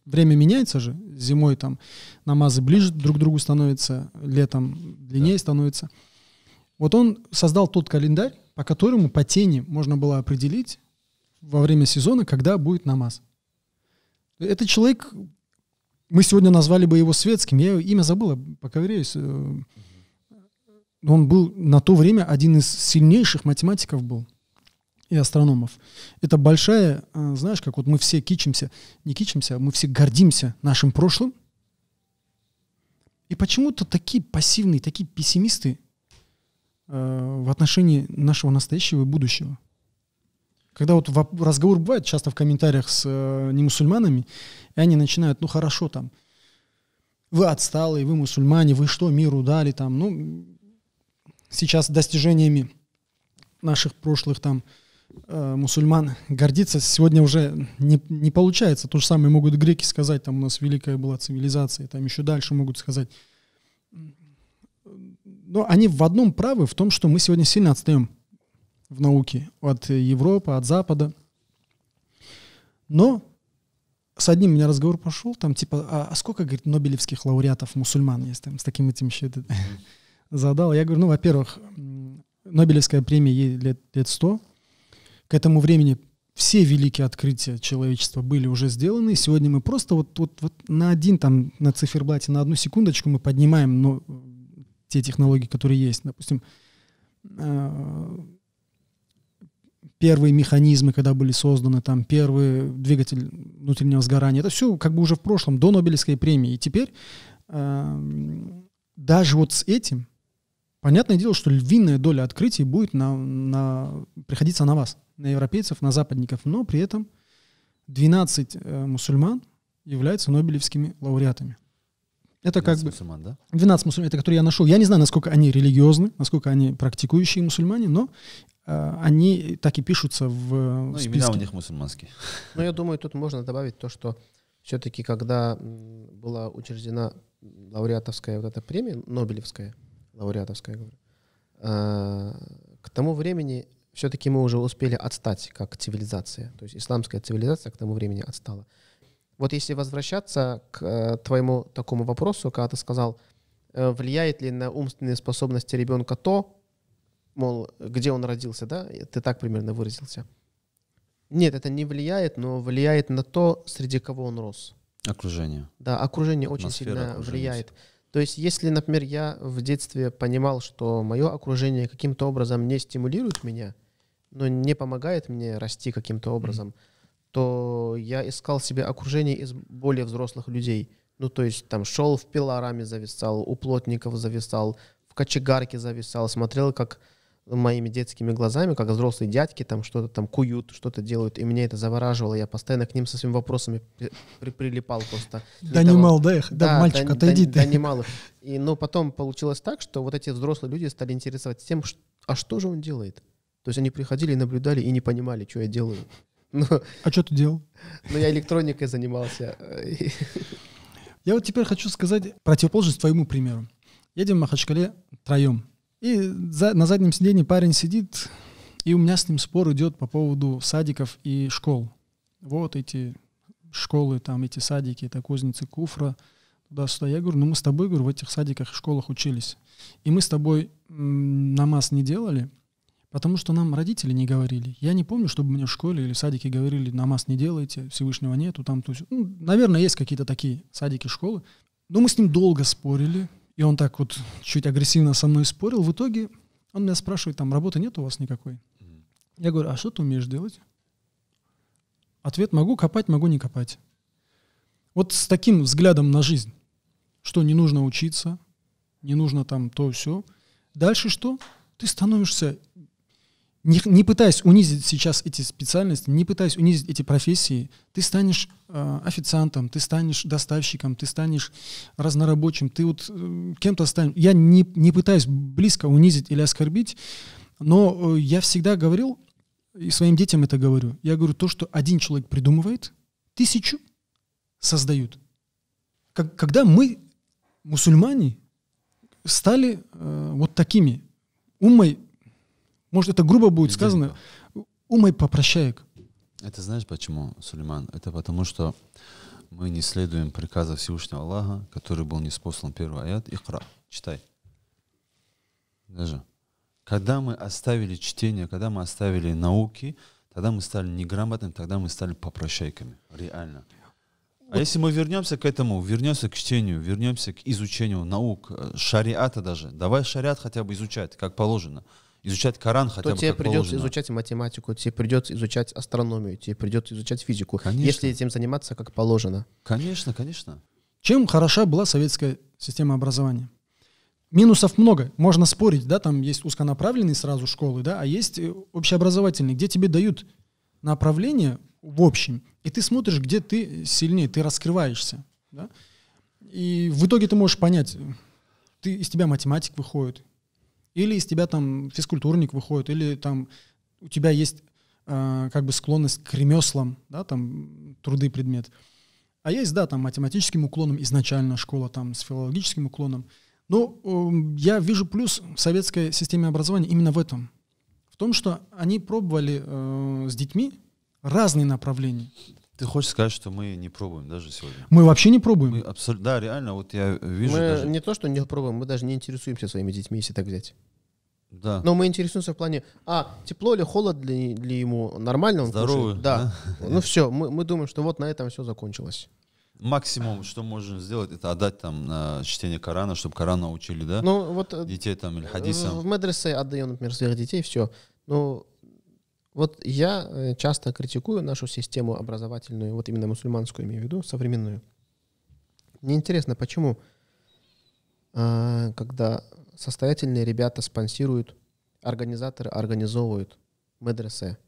время меняется же, зимой там намазы ближе друг к другу становятся, летом длиннее да. становится. Вот он создал тот календарь, по которому по тени можно было определить во время сезона, когда будет намаз. Этот человек, мы сегодня назвали бы его светским, я его имя забыл, поковыряюсь. Э, он был на то время один из сильнейших математиков был и астрономов. Это большая, э, знаешь, как вот мы все кичимся, не кичимся, мы все гордимся нашим прошлым. И почему-то такие пассивные, такие пессимисты э, в отношении нашего настоящего и будущего. Когда вот разговор бывает часто в комментариях с э, немусульманами, и они начинают, ну хорошо там, вы отсталые, вы мусульмане, вы что миру дали там, ну сейчас достижениями наших прошлых там э, мусульман гордиться сегодня уже не, не получается. То же самое могут греки сказать, там у нас великая была цивилизация, там еще дальше могут сказать. Но они в одном правы, в том, что мы сегодня сильно отстаем в науке от Европы, от Запада. Но с одним у меня разговор пошел, там типа, а, а сколько, говорит, нобелевских лауреатов мусульман есть, там, с таким этим еще это, задал. Я говорю, ну, во-первых, Нобелевская премия ей лет, лет 100. К этому времени все великие открытия человечества были уже сделаны. сегодня мы просто вот, вот, вот на один там, на циферблате, на одну секундочку мы поднимаем но ну, те технологии, которые есть. Допустим, э первые механизмы, когда были созданы, там первый двигатель внутреннего сгорания, это все как бы уже в прошлом, до Нобелевской премии. И теперь э, даже вот с этим, понятное дело, что львиная доля открытий будет на, на, приходиться на вас, на европейцев, на западников, но при этом 12 э, мусульман являются нобелевскими лауреатами. Это как бы... мусульман, да? 12 мусульман, это которые я нашел. Я не знаю, насколько они религиозны, насколько они практикующие мусульмане, но э, они так и пишутся в Ну, списке. имена у них мусульманские. Но ну, я думаю, тут можно добавить то, что все-таки, когда была учреждена лауреатовская вот эта премия, Нобелевская, лауреатовская, говорю, э, к тому времени все-таки мы уже успели отстать как цивилизация. То есть исламская цивилизация к тому времени отстала. Вот если возвращаться к э, твоему такому вопросу, когда ты сказал, э, влияет ли на умственные способности ребенка то, мол, где он родился, да? Ты так примерно выразился. Нет, это не влияет, но влияет на то, среди кого он рос. Окружение. Да, окружение Атмосфера очень сильно окружения. влияет. То есть, если, например, я в детстве понимал, что мое окружение каким-то образом не стимулирует меня, но не помогает мне расти каким-то образом, mm-hmm что я искал себе окружение из более взрослых людей. Ну, то есть там шел в пилораме зависал, у плотников зависал, в кочегарке зависал, смотрел, как моими детскими глазами, как взрослые дядьки там что-то там куют, что-то делают, и меня это завораживало. Я постоянно к ним со своими вопросами при, при, прилипал просто. Донимал, да, их? Да, да, мальчик, да, отойди да, ты. Донимал. И, но потом получилось так, что вот эти взрослые люди стали интересоваться тем, что, а что же он делает? То есть они приходили и наблюдали, и не понимали, что я делаю. Но... Ну, а что ты делал? Ну, я электроникой занимался. Э, я вот теперь хочу сказать противоположность твоему примеру. Едем в Махачкале троем. И за, на заднем сиденье парень сидит, и у меня с ним спор идет по поводу садиков и школ. Вот эти школы, там эти садики, это кузницы Куфра, туда-сюда. Я говорю, ну мы с тобой, говорю, в этих садиках и школах учились. И мы с тобой м- намаз не делали, Потому что нам родители не говорили. Я не помню, чтобы мне в школе или в садике говорили, намаз не делайте, Всевышнего нету, там, то есть. Ну, наверное, есть какие-то такие садики, школы. Но мы с ним долго спорили, и он так вот чуть агрессивно со мной спорил. В итоге он меня спрашивает, там, работы нет у вас никакой? Я говорю, а что ты умеешь делать? Ответ могу копать, могу не копать. Вот с таким взглядом на жизнь, что не нужно учиться, не нужно там то все. Дальше что? Ты становишься не, не пытаясь унизить сейчас эти специальности, не пытаясь унизить эти профессии, ты станешь э, официантом, ты станешь доставщиком, ты станешь разнорабочим, ты вот э, кем-то станешь. Я не, не пытаюсь близко унизить или оскорбить, но э, я всегда говорил, и своим детям это говорю, я говорю, то, что один человек придумывает, тысячу создают. Как, когда мы, мусульмане, стали э, вот такими, умой может, это грубо будет сказано. Умай попрощаек. Это знаешь почему, Сулейман? Это потому что мы не следуем приказа Всевышнего Аллаха, который был неспослан первый аят, икра, читай. Даже. Когда мы оставили чтение, когда мы оставили науки, тогда мы стали неграмотными, тогда мы стали попрощайками. Реально. А вот. если мы вернемся к этому, вернемся к чтению, вернемся к изучению наук, э, шариата даже, давай шариат хотя бы изучать, как положено изучать Коран хотя то бы тебе придется положено. изучать математику, тебе придется изучать астрономию, тебе придется изучать физику, конечно. если этим заниматься как положено. Конечно, конечно. Чем хороша была советская система образования? Минусов много, можно спорить, да, там есть узконаправленные сразу школы, да, а есть э, общеобразовательные, где тебе дают направление в общем, и ты смотришь, где ты сильнее, ты раскрываешься, да, и в итоге ты можешь понять, э, ты, из тебя математик выходит, или из тебя там физкультурник выходит, или там у тебя есть э, как бы склонность к ремеслам, да, там труды предмет. А есть, да, там математическим уклоном изначально школа, там с филологическим уклоном. Но э, я вижу плюс в советской системе образования именно в этом. В том, что они пробовали э, с детьми разные направления. Ты хочешь сказать, что мы не пробуем даже сегодня? Мы вообще не пробуем. Мы абсол... Да, реально, вот я вижу. Мы даже... не то, что не пробуем, мы даже не интересуемся своими детьми, если так взять. Да. Но мы интересуемся в плане, а, тепло или холод для, для ему, нормально он Здоровый, кушает? Да. да. Ну все, мы, мы думаем, что вот на этом все закончилось. Максимум, что можем сделать, это отдать там на э, чтение Корана, чтобы Корана научили, да? Ну вот... Э, детей там или хадисам. В медресе отдаем, например, своих детей, все. Ну, вот я э, часто критикую нашу систему образовательную, вот именно мусульманскую имею в виду, современную. Мне интересно, почему, а, когда состоятельные ребята спонсируют, организаторы организовывают медресе,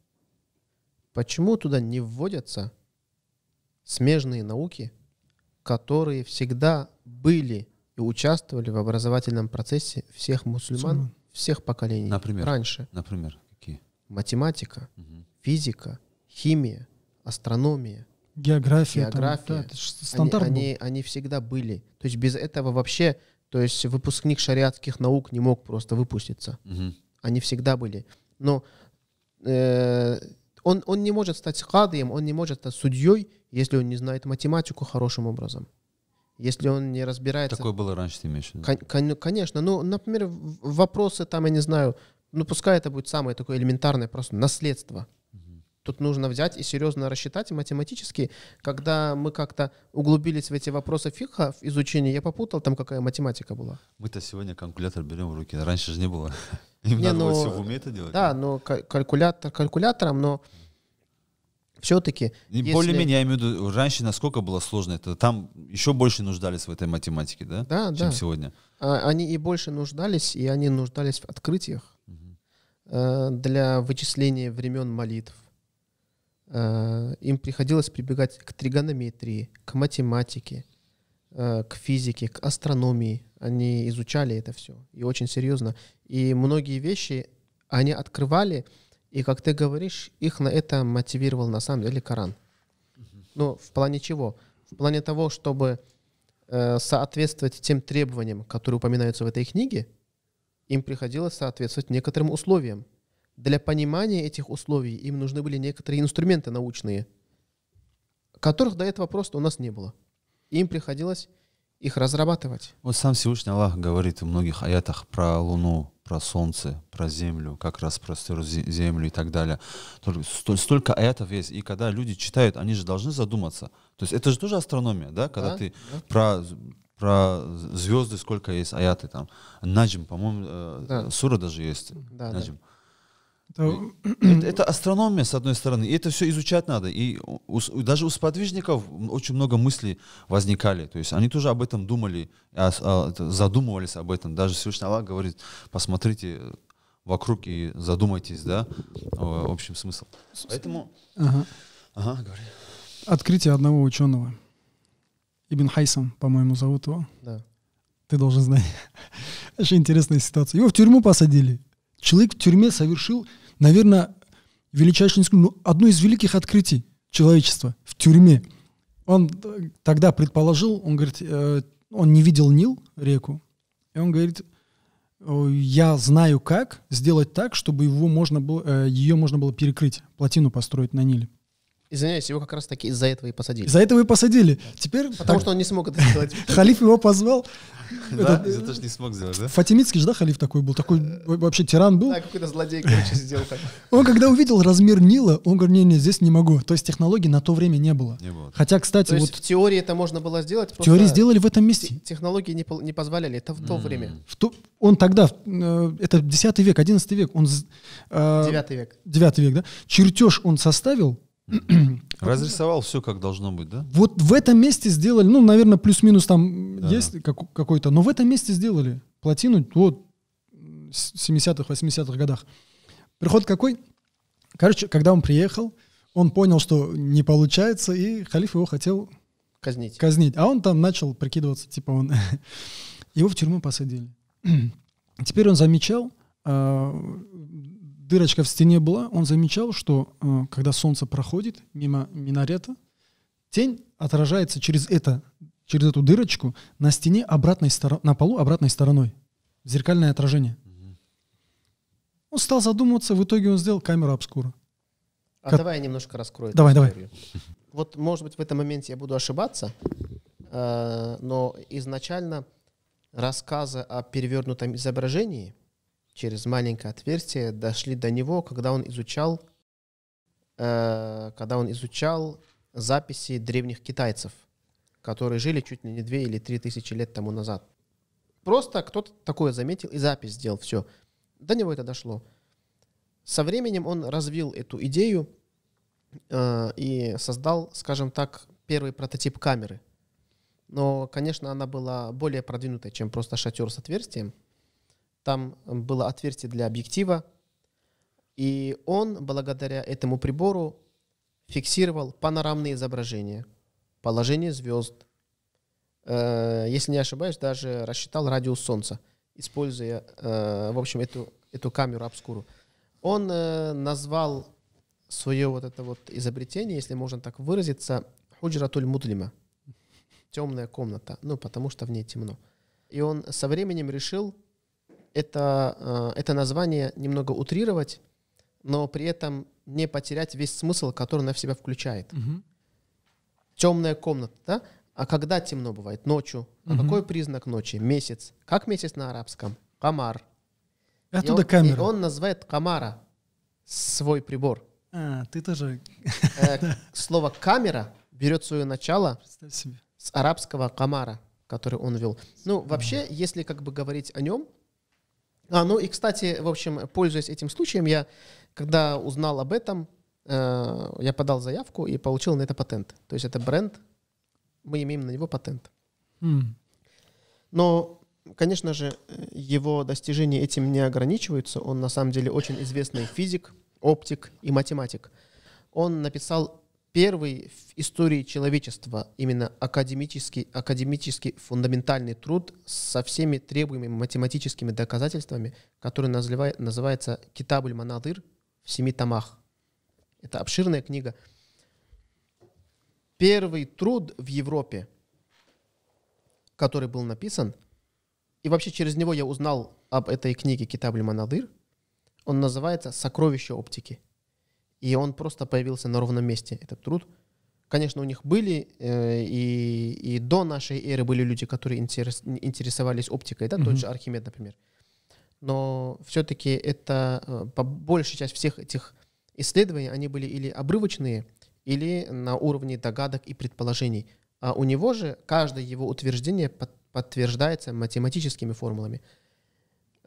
почему туда не вводятся смежные науки, которые всегда были и участвовали в образовательном процессе всех мусульман, всех поколений. Например. Раньше. Например математика, угу. физика, химия, астрономия, география, география. Там, да, стандарт они, они, они всегда были. То есть без этого вообще, то есть выпускник шариатских наук не мог просто выпуститься. Угу. Они всегда были. Но э, он, он не может стать кадием, он не может стать судьей, если он не знает математику хорошим образом. Если он не разбирается... Такое было раньше, ты имеешь в виду? Кон, кон, конечно. Ну, например, вопросы там, я не знаю, ну пускай это будет самое такое элементарное просто наследство. Тут нужно взять и серьезно рассчитать и математически. Когда мы как-то углубились в эти вопросы фиха, в изучении, я попутал там, какая математика была. Мы-то сегодня калькулятор берем в руки, раньше же не было. Им не, надо но, было ну, все в уме это делать. Да, но калькулятор калькулятором, но все-таки... Если... Более-менее, я имею в виду, раньше насколько было сложно это, там еще больше нуждались в этой математике, да? Да, чем да. сегодня. А, они и больше нуждались, и они нуждались в открытиях. Э, для вычисления времен молитв. Э, им приходилось прибегать к тригонометрии, к математике, э, к физике, к астрономии. Они изучали это все и очень серьезно. И многие вещи они открывали, и, как ты говоришь, их на это мотивировал на самом деле Коран. Ну, в плане чего? В плане того, чтобы соответствовать тем требованиям, которые упоминаются в этой книге, им приходилось соответствовать некоторым условиям. Для понимания этих условий им нужны были некоторые инструменты научные, которых до этого просто у нас не было. Им приходилось их разрабатывать. Вот сам Всевышний Аллах говорит в многих аятах про Луну, про Солнце, про Землю, как раз про Землю и так далее. Столь, столько аятов есть. И когда люди читают, они же должны задуматься. То есть это же тоже астрономия, да? Когда да, ты да. про про звезды сколько есть аяты там. Наджим, по-моему, э, да. сура даже есть. Да, Наджим. Да. Это, это астрономия, с одной стороны, и это все изучать надо. И у, у, даже у сподвижников очень много мыслей возникали. То есть они тоже об этом думали, а, а, задумывались об этом. Даже Всевышний Аллах говорит, посмотрите вокруг и задумайтесь, да, в общем смысл. Поэтому... Ага. Ага, говори. Открытие одного ученого. Ибн Хайсом, по-моему, зовут его. Да. Ты должен знать. Очень интересная ситуация. Его в тюрьму посадили. Человек в тюрьме совершил, наверное, величайшее, ну, одно из великих открытий человечества в тюрьме. Он тогда предположил, он говорит, э, он не видел Нил, реку, и он говорит, я знаю, как сделать так, чтобы его можно было, э, ее можно было перекрыть, плотину построить на Ниле. Извиняюсь, его как раз таки из-за этого и посадили. Из-за этого и посадили. Теперь... Потому так... что он не смог это сделать. Халиф его позвал. Да, за то, не смог сделать, да? Э, Фатимидский же, да, халиф такой был? Такой вообще тиран был? Да, какой-то злодей, короче, сделал Он когда увидел размер Нила, он говорит, не-не, здесь не могу. То есть технологий на то время не было. Не было. Хотя, кстати, вот... в теории это можно было сделать? В теории сделали в этом месте. Технологии не позволяли, это в то время. Он тогда, э, это 10 век, 11 век, он... 9 э, век. 9 век, да? Чертеж он составил, Разрисовал все, как должно быть, да? Вот в этом месте сделали, ну, наверное, плюс-минус там да. есть как, какой-то, но в этом месте сделали плотину, вот, в 70-х, 80-х годах. Приход какой? Короче, когда он приехал, он понял, что не получается, и халиф его хотел казнить. казнить. А он там начал прикидываться, типа он... его в тюрьму посадили. Теперь он замечал, а, дырочка в стене была, он замечал, что э, когда солнце проходит мимо минарета, тень отражается через это, через эту дырочку на стене обратной стороной, на полу обратной стороной. Зеркальное отражение. Угу. Он стал задумываться, в итоге он сделал камеру обскура. А как... давай я немножко раскрою. Давай, давай. Вот, может быть, в этом моменте я буду ошибаться, э, но изначально рассказы о перевернутом изображении – через маленькое отверстие дошли до него, когда он изучал, э, когда он изучал записи древних китайцев, которые жили чуть ли не две или три тысячи лет тому назад. Просто кто-то такое заметил и запись сделал, все. До него это дошло. Со временем он развил эту идею э, и создал, скажем так, первый прототип камеры. Но, конечно, она была более продвинутая, чем просто шатер с отверстием – там было отверстие для объектива, и он, благодаря этому прибору, фиксировал панорамные изображения, положение звезд. Э, если не ошибаюсь, даже рассчитал радиус Солнца, используя, э, в общем, эту, эту камеру обскуру. Он э, назвал свое вот это вот изобретение, если можно так выразиться, худжратуль мудлима, темная комната, ну, потому что в ней темно. И он со временем решил это, э, это название немного утрировать, но при этом не потерять весь смысл, который она в себя включает. Угу. Темная комната, да? А когда темно бывает? Ночью. А угу. какой признак ночи? Месяц. Как месяц на арабском? Камар. Оттуда и он, камера. И он называет камара свой прибор. А, ты тоже. Э, слово камера берет свое начало с арабского камара, который он вел. Ну, вообще, если как бы говорить о нем, а, ну и, кстати, в общем, пользуясь этим случаем, я, когда узнал об этом, э, я подал заявку и получил на это патент. То есть это бренд, мы имеем на него патент. Mm. Но, конечно же, его достижения этим не ограничиваются. Он на самом деле очень известный физик, оптик и математик. Он написал первый в истории человечества именно академический, академический фундаментальный труд со всеми требуемыми математическими доказательствами, который называет, называется «Китабль Манадыр» в семи томах. Это обширная книга. Первый труд в Европе, который был написан, и вообще через него я узнал об этой книге «Китабль Манадыр», он называется «Сокровище оптики» и он просто появился на ровном месте, этот труд. Конечно, у них были э, и, и до нашей эры были люди, которые интерес, интересовались оптикой, да, mm-hmm. тот же Архимед, например. Но все-таки это э, по большей части всех этих исследований, они были или обрывочные, или на уровне догадок и предположений. А у него же каждое его утверждение под, подтверждается математическими формулами.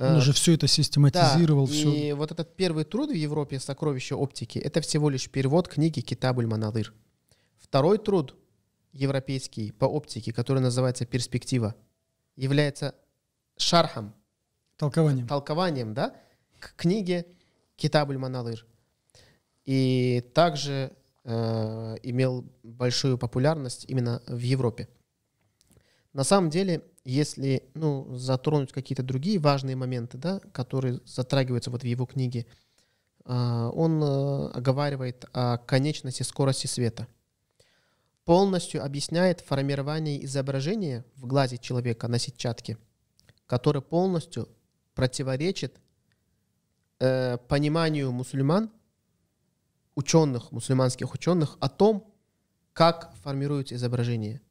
Он э, уже все это систематизировал. Да, все. И вот этот первый труд в Европе «Сокровище оптики» — это всего лишь перевод книги Китабуль Манадыр. Второй труд европейский по оптике, который называется «Перспектива», является шархом. Толкованием. Толкованием, да, к книге Китабуль Маналыр. И также э, имел большую популярность именно в Европе. На самом деле если ну, затронуть какие-то другие важные моменты, да, которые затрагиваются вот в его книге, а, он э, оговаривает о конечности скорости света. Полностью объясняет формирование изображения в глазе человека на сетчатке, которое полностью противоречит э, пониманию мусульман, ученых, мусульманских ученых о том, как формируется изображение –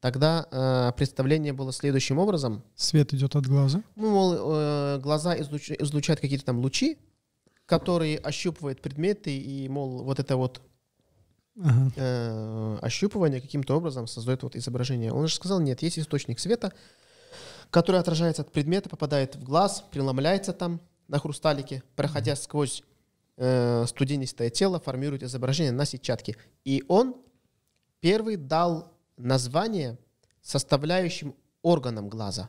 Тогда э, представление было следующим образом. Свет идет от глаза. Ну, мол, э, глаза излуч, излучают какие-то там лучи, которые ощупывают предметы, и, мол, вот это вот ага. э, ощупывание каким-то образом создает вот изображение. Он же сказал, нет, есть источник света, который отражается от предмета, попадает в глаз, преломляется там на хрусталике, проходя сквозь э, студенистое тело, формирует изображение на сетчатке. И он первый дал название составляющим органом глаза.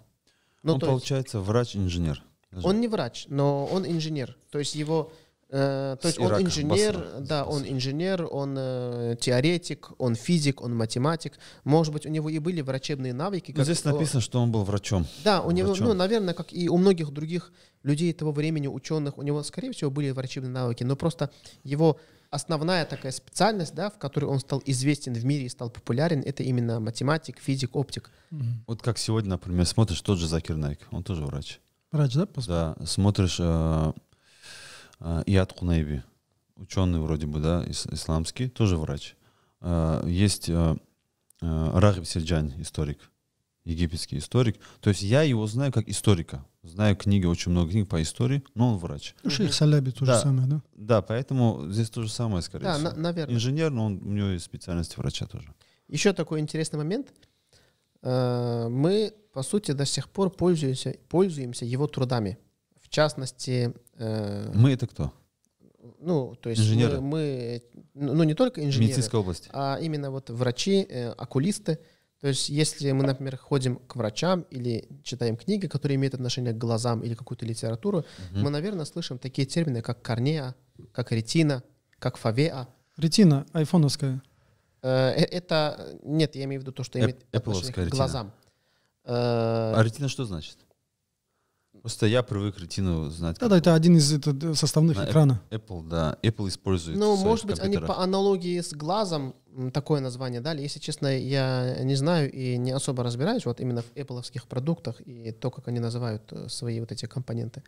Ну, он, получается, есть, врач-инженер. Даже. Он не врач, но он инженер. То есть его э, то есть он инженер, Басра. да, он инженер, он э, теоретик, он физик, он математик. Может быть, у него и были врачебные навыки. Ну, как... Здесь написано, что он был врачом. Да, у врачом. него, ну, наверное, как и у многих других людей того времени, ученых, у него, скорее всего, были врачебные навыки, но просто его основная такая специальность, да, в которой он стал известен в мире и стал популярен, это именно математик, физик, оптик. Угу. Вот как сегодня, например, смотришь тот же Закир Найк, он тоже врач. Врач, да? Посмотри. Да, смотришь э, э, Яд Кунайби, ученый вроде бы, да, исламский, тоже врач. Э, есть э, э, Рахиб Сельджань, историк египетский историк. То есть я его знаю как историка. Знаю книги, очень много книг по истории, но он врач. Ну, Шейх Саляби то да, же самое, да? Да, поэтому здесь то же самое, скорее да, всего. Да, на- наверное. Инженер, но он, у него есть специальность врача тоже. Еще такой интересный момент. Э, мы, по сути, до сих пор пользуемся, пользуемся его трудами. В частности... Э, мы это кто? ну, то есть инженеры. Мы, мы, ну не только инженеры, Медицинская область. а именно вот врачи, э, окулисты, то есть, если мы, например, ходим к врачам или читаем книги, которые имеют отношение к глазам или какую-то литературу, угу. мы, наверное, слышим такие термины, как корнеа, как ретина, как фавеа. Ретина айфоновская. Э, э, это нет, я имею в виду то, что имеет отношение к глазам. Э, а ретина что значит? Просто я привык ретину знать. Да, да, это один из это, э, составных на экрана. Apple, да. Apple использует. Ну, может быть, компьютерах. они по аналогии с глазом такое название дали. Если честно, я не знаю и не особо разбираюсь вот именно в apple продуктах и то, как они называют э, свои вот эти компоненты.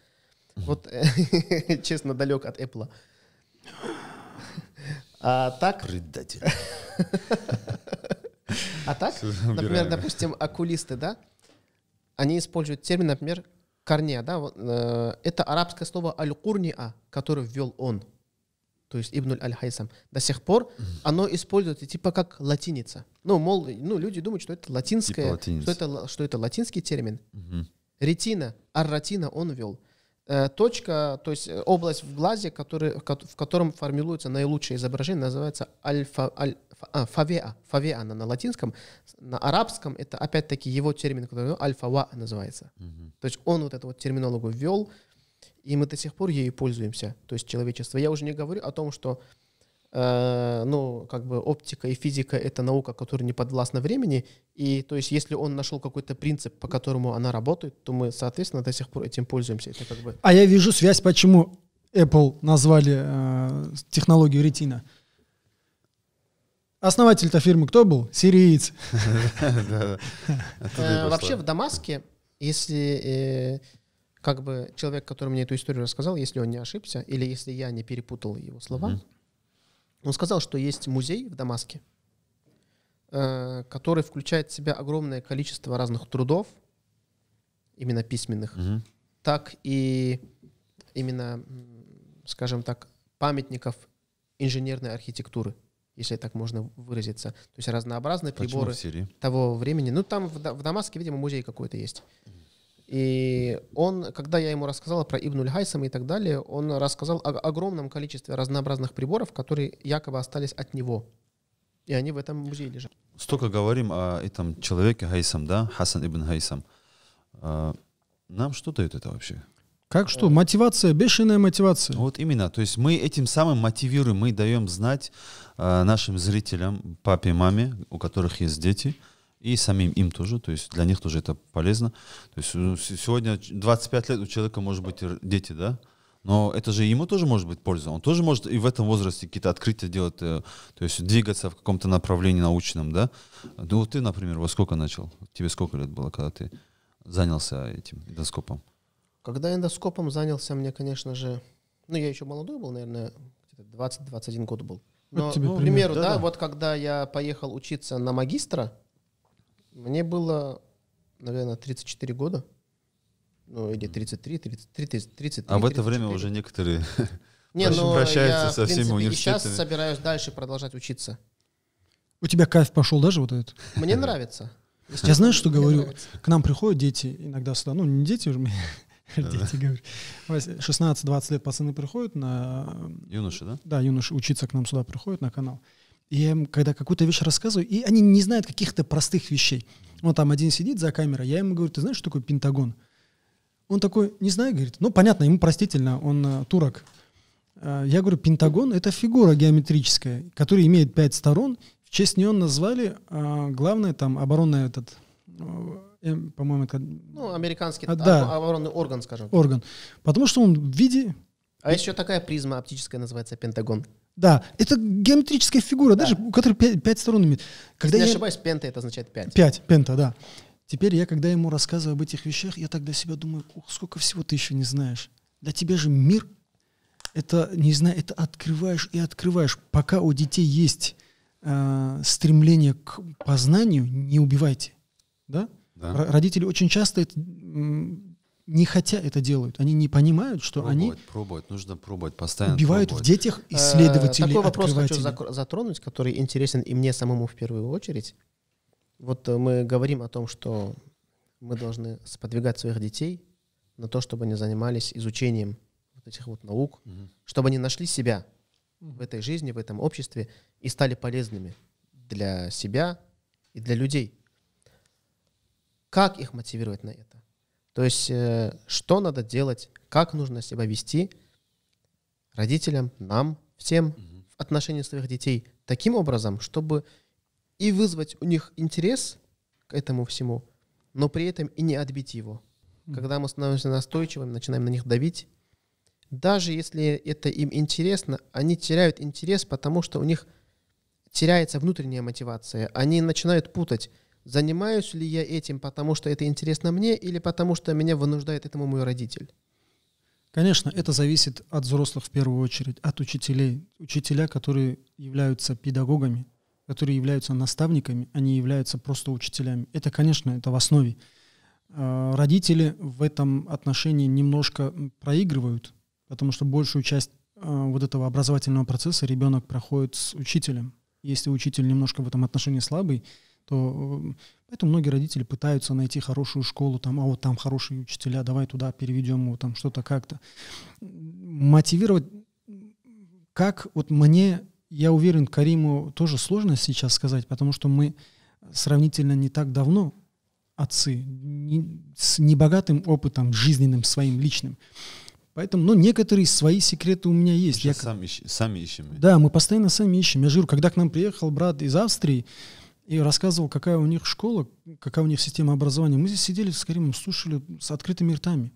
Вот, честно, далек от Apple. А так... Предатель. А так, например, допустим, окулисты, да? Они используют термин, например, корне, да, э, это арабское слово аль-курниа, которое ввел он, то есть Ибн аль-Хайсам. До сих пор оно используется типа как латиница. Ну, мол, ну, люди думают, что это латинское, типа что, это, что это латинский термин. Mm-hmm. Ретина, арратина он ввел. Э, точка, то есть э, область в глазе, который, в котором формируется наилучшее изображение, называется альфа, аль, а, фавеа. Фавеа она на латинском. На арабском это опять-таки его термин, который ну, альфа-ва называется. Угу. То есть он вот эту вот терминологию ввел, и мы до сих пор ею пользуемся, то есть человечество. Я уже не говорю о том, что Э, ну, как бы оптика и физика — это наука, которая не подвластна времени, и то есть если он нашел какой-то принцип, по которому она работает, то мы, соответственно, до сих пор этим пользуемся. Это как бы... А я вижу связь, почему Apple назвали э, технологию ретина. Основатель-то фирмы кто был? Сириец. Э, вообще в Дамаске, если э, как бы человек, который мне эту историю рассказал, если он не ошибся, или если я не перепутал его слова, он сказал, что есть музей в Дамаске, э, который включает в себя огромное количество разных трудов, именно письменных, угу. так и именно, скажем так, памятников инженерной архитектуры, если так можно выразиться. То есть разнообразные Почему приборы того времени. Ну, там в, в Дамаске, видимо, музей какой-то есть. И он, когда я ему рассказала про Ибнуль Хайсам и так далее, он рассказал о огромном количестве разнообразных приборов, которые якобы остались от него. И они в этом музее лежат. Столько говорим о этом человеке Хайсам, да, Хасан ибн Хайсам. А, нам что дает это вообще? Как что? Мотивация, бешеная мотивация. Вот именно. То есть мы этим самым мотивируем, мы даем знать э, нашим зрителям, папе, маме, у которых есть дети – и самим им тоже, то есть для них тоже это полезно. То есть ну, сегодня 25 лет у человека может быть дети, да, но это же ему тоже может быть польза. Он тоже может и в этом возрасте какие-то открытия делать, э, то есть двигаться в каком-то направлении научном, да. Ну вот ты, например, во сколько начал? Тебе сколько лет было, когда ты занялся этим эндоскопом? Когда эндоскопом занялся, мне, конечно же, ну я еще молодой был, наверное, 20-21 год был. Но, вот тебе ну, пример, пример да, да, да, вот когда я поехал учиться на магистра, мне было, наверное, 34 года. Ну, или 33, 33, 30, 33. А в это 34. время уже некоторые не, но ну, прощаются я, со принципе, всеми университетами. сейчас собираюсь дальше продолжать учиться. У тебя кайф пошел даже вот этот? Мне нравится. Я знаю, что говорю. К нам приходят дети иногда сюда. Ну, не дети уже, дети, говорю. 16-20 лет пацаны приходят на... Юноши, да? Да, юноши учиться к нам сюда приходят на канал я им, когда какую-то вещь рассказываю, и они не знают каких-то простых вещей. Вот там один сидит за камерой, я ему говорю, ты знаешь, что такое Пентагон? Он такой, не знаю, говорит. Ну, понятно, ему простительно, он э, турок. Э, я говорю, Пентагон — это фигура геометрическая, которая имеет пять сторон. В честь нее назвали э, главное там оборонное этот... Э, эм, по-моему, это... Ну, американский а, да. оборонный орган, скажем. Орган. Потому что он в виде... А еще такая призма оптическая называется Пентагон. Да, это геометрическая фигура, даже у которой 5, 5 сторон имеет. Когда Если я не ошибаюсь, пента это означает 5. 5, пента, да. Теперь я, когда ему рассказываю об этих вещах, я тогда себя думаю, ух, сколько всего ты еще не знаешь. Для тебя же мир, это, не знаю, это открываешь и открываешь. Пока у детей есть э, стремление к познанию, не убивайте. Да? да. Родители очень часто это, не хотя это делают, они не понимают, что пробовать, они пробовать, нужно пробовать, постоянно убивают пробовать. в детях э, исследователей, Такой вопрос хочу затронуть, который интересен и мне самому в первую очередь. Вот э, мы говорим о том, что мы должны сподвигать своих детей на то, чтобы они занимались изучением вот этих вот наук, угу. чтобы они нашли себя в этой жизни, в этом обществе и стали полезными для себя и для людей. Как их мотивировать на это? То есть, э, что надо делать, как нужно себя вести родителям, нам, всем угу. в отношении своих детей таким образом, чтобы и вызвать у них интерес к этому всему, но при этом и не отбить его. Угу. Когда мы становимся настойчивыми, начинаем на них давить, даже если это им интересно, они теряют интерес, потому что у них теряется внутренняя мотивация. Они начинают путать занимаюсь ли я этим, потому что это интересно мне или потому что меня вынуждает этому мой родитель? Конечно, это зависит от взрослых в первую очередь, от учителей. Учителя, которые являются педагогами, которые являются наставниками, они являются просто учителями. Это, конечно, это в основе. А, родители в этом отношении немножко проигрывают, потому что большую часть а, вот этого образовательного процесса ребенок проходит с учителем. Если учитель немножко в этом отношении слабый, то эм, поэтому многие родители пытаются найти хорошую школу, там, а вот там хорошие учителя, давай туда переведем его, там что-то как-то. Мотивировать, как вот мне, я уверен, Кариму тоже сложно сейчас сказать, потому что мы сравнительно не так давно отцы, не, с небогатым опытом жизненным своим личным. Поэтому, но ну, некоторые свои секреты у меня есть. Сейчас я сам ищ, сами ищем. Да, мы постоянно сами ищем. Я же говорю, когда к нам приехал брат из Австрии, и рассказывал, какая у них школа, какая у них система образования. Мы здесь сидели с Каримом, слушали с открытыми ртами.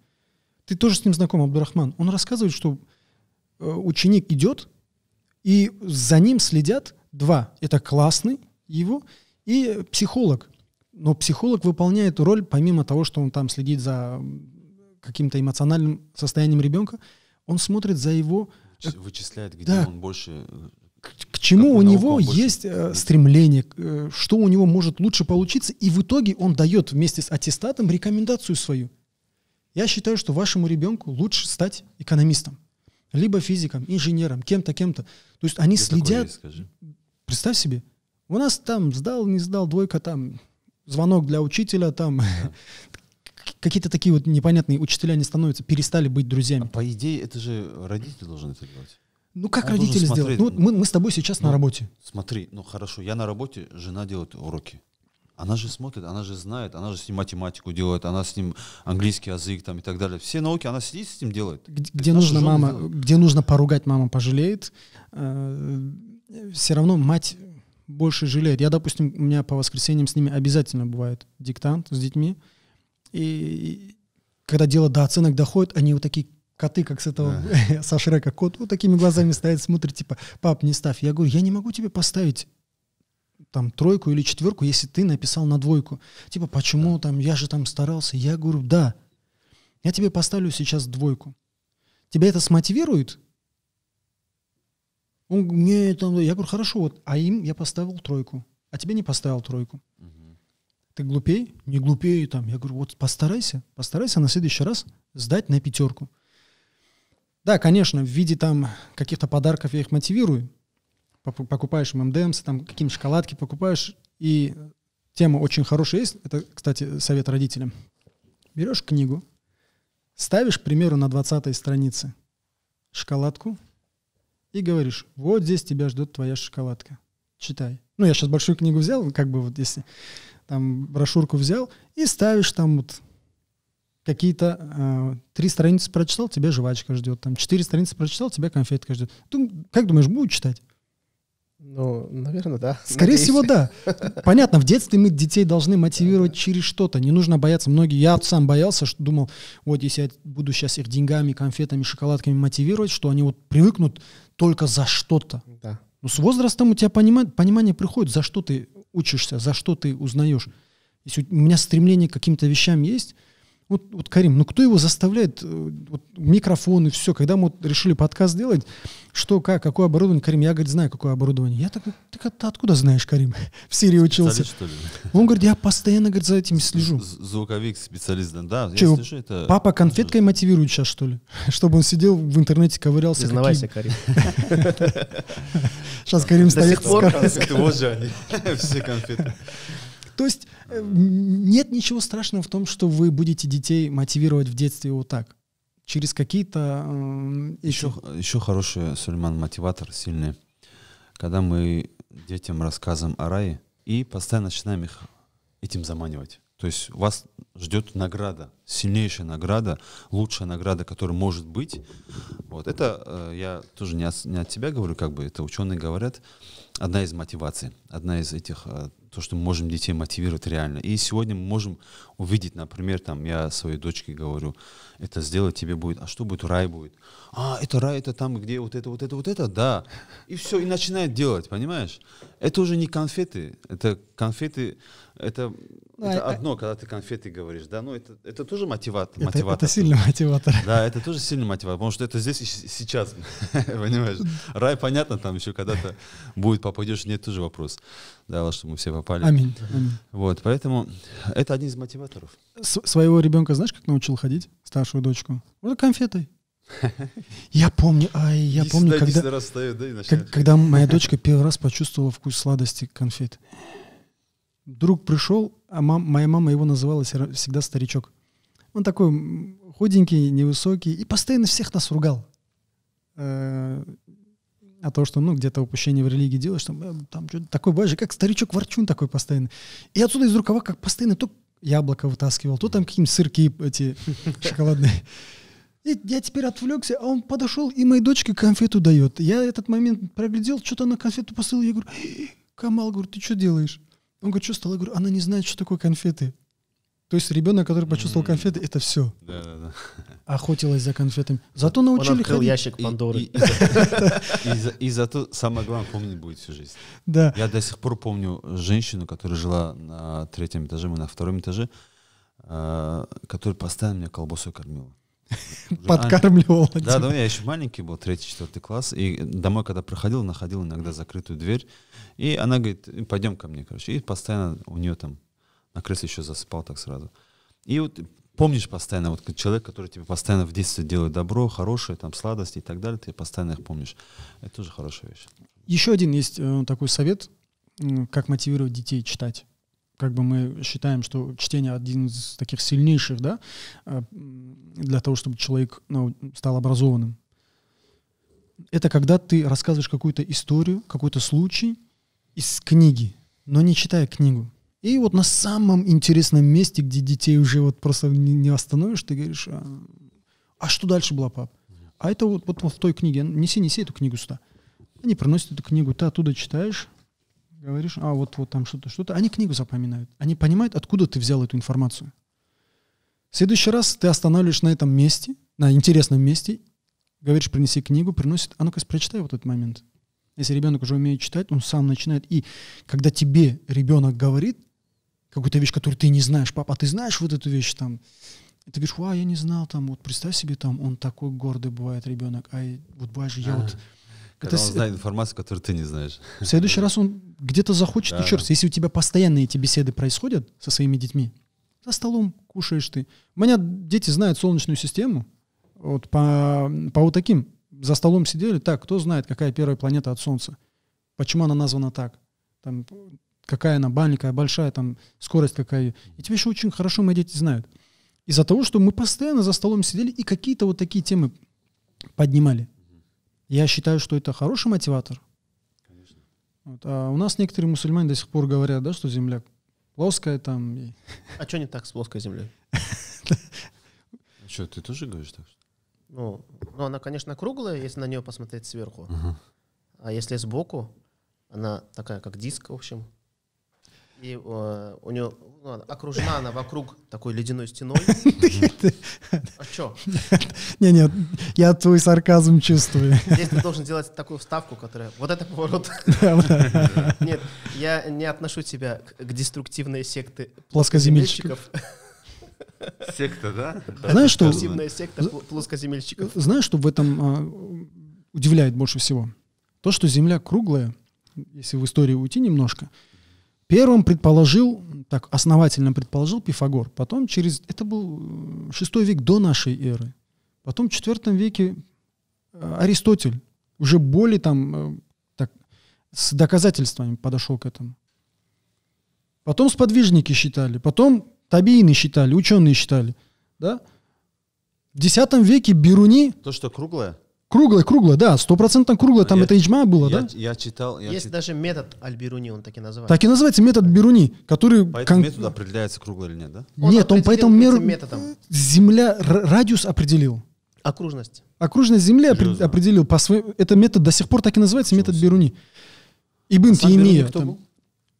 Ты тоже с ним знаком, Абдурахман. Он рассказывает, что э, ученик идет, и за ним следят два. Это классный его и психолог. Но психолог выполняет роль, помимо того, что он там следит за каким-то эмоциональным состоянием ребенка, он смотрит за его... Э, Вычисляет, где да, он больше э, к чему у него есть больше. Э, стремление, э, что у него может лучше получиться, и в итоге он дает вместе с аттестатом рекомендацию свою. Я считаю, что вашему ребенку лучше стать экономистом, либо физиком, инженером, кем-то, кем-то. То есть они Где следят. Есть, скажи? Представь себе, у нас там сдал, не сдал, двойка там, звонок для учителя там. Да. Какие-то такие вот непонятные учителя не становятся, перестали быть друзьями. А по идее, это же родители должны это делать. Ну как он родители сделать? Ну, мы, мы с тобой сейчас ну, на работе. Смотри, ну хорошо, я на работе, жена делает уроки. Она же смотрит, она же знает, она же с ним математику делает, она с ним английский язык там и так далее. Все науки она сидит с ним делает. Где, где нужно мама, делает. где нужно поругать, мама пожалеет. Э, Все равно мать больше жалеет. Я, допустим, у меня по воскресеньям с ними обязательно бывает диктант с детьми. И когда дело до оценок доходит, они вот такие коты, как с этого, а. со Шрека кот, вот такими глазами стоит, смотрит, типа, пап, не ставь. Я говорю, я не могу тебе поставить там тройку или четверку, если ты написал на двойку. Типа, почему да. там, я же там старался. Я говорю, да, я тебе поставлю сейчас двойку. Тебя это смотивирует? Он мне там, я говорю, хорошо, вот, а им я поставил тройку, а тебе не поставил тройку. Ты глупей? Не глупее там. Я говорю, вот постарайся, постарайся на следующий раз сдать на пятерку. Да, конечно, в виде там каких-то подарков я их мотивирую. Покупаешь ММДМС, эм там какие-нибудь шоколадки покупаешь. И тема очень хорошая есть. Это, кстати, совет родителям. Берешь книгу, ставишь, к примеру, на 20 странице шоколадку и говоришь, вот здесь тебя ждет твоя шоколадка. Читай. Ну, я сейчас большую книгу взял, как бы вот если там брошюрку взял, и ставишь там вот какие-то э, три страницы прочитал, тебя жвачка ждет, там четыре страницы прочитал, тебя конфетка ждет. Ты, как думаешь, будут читать? Ну, наверное, да. Скорее Надеюсь. всего, да. Понятно, в детстве мы детей должны мотивировать да, через что-то. Не нужно бояться. Многие, я сам боялся, что думал, вот если я буду сейчас их деньгами, конфетами, шоколадками мотивировать, что они вот привыкнут только за что-то. Да. Но ну, с возрастом у тебя понимание, понимание приходит, за что ты учишься, за что ты узнаешь. Если у меня стремление к каким-то вещам есть, вот, вот Карим, ну кто его заставляет, э, вот, микрофон и все, когда мы вот решили подкаст сделать, что, как, какое оборудование, Карим, я, говорит, знаю, какое оборудование. Я такой, ты, ты откуда знаешь, Карим? В Сирии учился. Что ли? Он говорит, я постоянно, говорит, за этим слежу. Звуковик, специалист, да, Че, я слежу, это... Папа конфеткой мотивирует сейчас, что ли? Чтобы он сидел в интернете, ковырялся. Признавайся, Карим. Сейчас Карим стоит. До сих пор, вот все конфеты. То есть э, нет ничего страшного в том, что вы будете детей мотивировать в детстве вот так. Через какие-то... эти... еще, еще хороший, Сульман, мотиватор сильный. Когда мы детям рассказываем о рае и постоянно начинаем их этим заманивать. То есть вас ждет награда, сильнейшая награда, лучшая награда, которая может быть. Вот это э, я тоже не от, не от тебя говорю, как бы это ученые говорят одна из мотиваций, одна из этих, э, то, что мы можем детей мотивировать реально. И сегодня мы можем увидеть, например, там я своей дочке говорю, это сделать тебе будет, а что будет, рай будет. А, это рай, это там, где вот это, вот это, вот это, да. И все, и начинает делать, понимаешь? Это уже не конфеты, это конфеты это, да, ну, это а... одно, когда ты конфеты говоришь, да, ну это, это тоже мотиват Это, мотиватор. это сильный мотиватор. Да, это тоже сильный мотиватор, потому что это здесь и сейчас, понимаешь. Рай, понятно, там еще когда-то будет, попадешь, нет, тоже вопрос. Да, чтобы мы все попали. Аминь. Вот, поэтому это один из мотиваторов. своего ребенка знаешь, как научил ходить, старшую дочку? Вот конфетой. Я помню, ай, я помню, когда, когда моя дочка первый раз почувствовала вкус сладости конфет друг пришел, а мам, моя мама его называла всегда старичок. Он такой худенький, невысокий и постоянно всех нас ругал. Э, а то, что, ну, где-то упущение в религии делаешь, что э, там что-то такое, боже, как старичок ворчун такой постоянно. И отсюда из рукава как постоянно то яблоко вытаскивал, то там какие-нибудь сырки эти шоколадные. И я теперь отвлекся, а он подошел и моей дочке конфету дает. Я этот момент проглядел, что-то на конфету посыл, я говорю, Камал, говорю, ты что делаешь? Он говорит, что стало? Я говорю, она не знает, что такое конфеты. То есть ребенок, который почувствовал конфеты, это все. Да, да, да. Охотилась за конфетами. Зато научили Он ходить. ящик Пандоры. и зато самое главное помнить будет всю жизнь. Да. Я до сих пор помню женщину, которая жила на третьем этаже, мы на втором этаже, а, которая постоянно меня колбасой кормила. Подкармливал. А, да, да, я еще маленький был, третий, четвертый класс. И домой, когда проходил, находил иногда закрытую дверь. И она говорит, пойдем ко мне, короче. И постоянно у нее там на кресле еще засыпал так сразу. И вот помнишь постоянно, вот человек, который тебе постоянно в детстве делает добро, хорошее, там, сладости и так далее, ты постоянно их помнишь. Это тоже хорошая вещь. Еще один есть э, такой совет, как мотивировать детей читать как бы мы считаем, что чтение один из таких сильнейших, да, э, для того, чтобы человек ну, стал образованным. Это когда ты рассказываешь какую-то историю, какой-то случай из книги, но не читая книгу. И вот на самом интересном месте, где детей уже вот просто не остановишь, ты говоришь, а, а что дальше было, пап? А это вот, вот, в той книге, неси, неси эту книгу сюда. Они приносят эту книгу, ты оттуда читаешь, говоришь, а вот, вот там что-то, что-то, они книгу запоминают. Они понимают, откуда ты взял эту информацию. В следующий раз ты останавливаешь на этом месте, на интересном месте, говоришь, принеси книгу, приносит, а ну-ка прочитай вот этот момент. Если ребенок уже умеет читать, он сам начинает. И когда тебе ребенок говорит какую-то вещь, которую ты не знаешь, папа, а ты знаешь вот эту вещь там, и ты говоришь, а, я не знал, там, вот представь себе, там, он такой гордый бывает ребенок, а вот бываешь, я а. вот когда это он знает информацию, которую ты не знаешь. В следующий раз он где-то захочет да. еще раз. Если у тебя постоянно эти беседы происходят со своими детьми, за столом кушаешь ты. У меня дети знают солнечную систему. Вот по, по вот таким. За столом сидели. Так, кто знает, какая первая планета от Солнца? Почему она названа так? Там, какая она маленькая, большая, там, скорость какая. И тебе еще очень хорошо мои дети знают. Из-за того, что мы постоянно за столом сидели и какие-то вот такие темы поднимали. Я считаю, что это хороший мотиватор. Конечно. Вот. А у нас некоторые мусульмане до сих пор говорят, да, что земля плоская там. И... А что не так с плоской землей? А что, ты тоже говоришь так? Ну, ну, она, конечно, круглая, если на нее посмотреть сверху. А если сбоку, она такая, как диск, в общем. И э, у нее ну, окружена она вокруг такой ледяной стеной. А что? Не, нет, я твой сарказм чувствую. Здесь ты должен делать такую вставку, которая вот это поворот. Нет, я не отношу тебя к деструктивной секты плоскоземельщиков. Секта, да? Знаешь, что... Деструктивная секта плоскоземельщиков. Э, знаешь, что в этом э, удивляет больше всего? То, что Земля круглая, если в истории уйти немножко, Первым предположил, так основательно предположил Пифагор. Потом через, это был э, шестой век до нашей эры. Потом в четвертом веке э, Аристотель уже более там э, так, с доказательствами подошел к этому. Потом сподвижники считали, потом табиины считали, ученые считали. Да? В X веке Беруни... То, что круглое? Круглое, круглое, да, стопроцентно круглое, там я, это иджма было, я, да? Я читал. Я Есть чит... даже метод Альберуни, он так и называется. Так и называется метод Беруни, который... По этому методу определяется круглое или нет, да? Он нет, он по этому меру... методом. Земля радиус определил. Окружность. Окружность Земли Серьезно? определил. По своему... Это метод до сих пор так и называется, Что метод с... Беруни. А Ибн а Теймия. Был?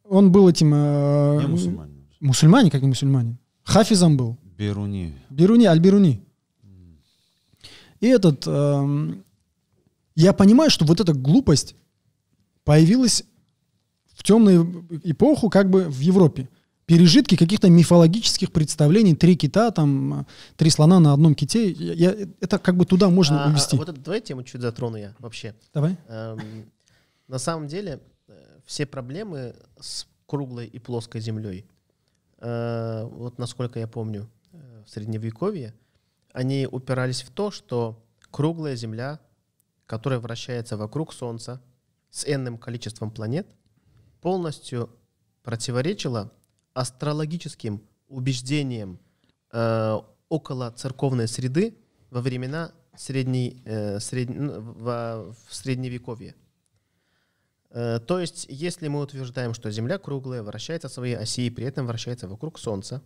Он был этим... Э... Не мусульманин. Мусульманин, как и мусульманин. Хафизом был. Беруни. Беруни, Альберуни. И этот... Э, я понимаю, что вот эта глупость появилась в темную эпоху как бы в Европе. Пережитки каких-то мифологических представлений, три кита, там, три слона на одном ките, я, это как бы туда можно а, а увести. Вот это, давай тему чуть затрону я вообще. Давай. Эм, на самом деле э, все проблемы с круглой и плоской землей, э, вот насколько я помню, э, в Средневековье – они упирались в то, что круглая Земля, которая вращается вокруг Солнца с энным количеством планет, полностью противоречила астрологическим убеждениям э, около церковной среды во времена средней, э, сред, во, в средневековье. Э, то есть, если мы утверждаем, что Земля круглая, вращается своей оси и при этом вращается вокруг Солнца,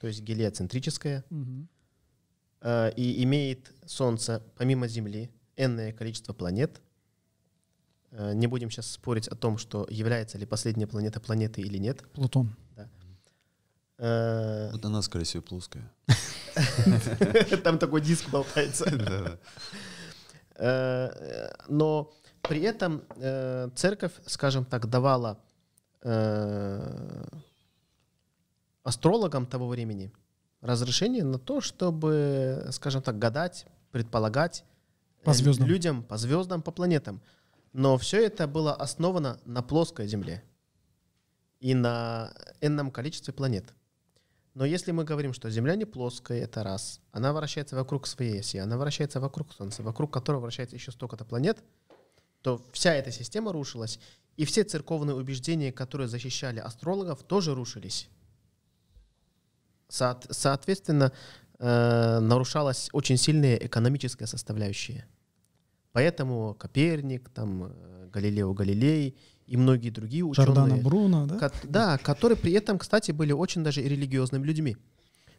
то есть гелиоцентрическая, угу. Э, и имеет Солнце, помимо Земли, энное количество планет. Э, не будем сейчас спорить о том, что является ли последняя планета планеты или нет. Плутон. Да. Э, вот она, скорее всего, плоская. Там такой диск болтается. Но при этом церковь, скажем так, давала астрологам того времени — разрешение на то, чтобы, скажем так, гадать, предполагать э, по звездам. людям, по звездам, по планетам. Но все это было основано на плоской Земле и на энном количестве планет. Но если мы говорим, что Земля не плоская, это раз. Она вращается вокруг своей оси, она вращается вокруг Солнца, вокруг которого вращается еще столько-то планет, то вся эта система рушилась, и все церковные убеждения, которые защищали астрологов, тоже рушились. Со- соответственно, э, нарушалась очень сильная экономическая составляющая. Поэтому Коперник, там, э, Галилео Галилей и многие другие ученые. Жордана Бруно, да? Ко- да, которые при этом, кстати, были очень даже и религиозными людьми.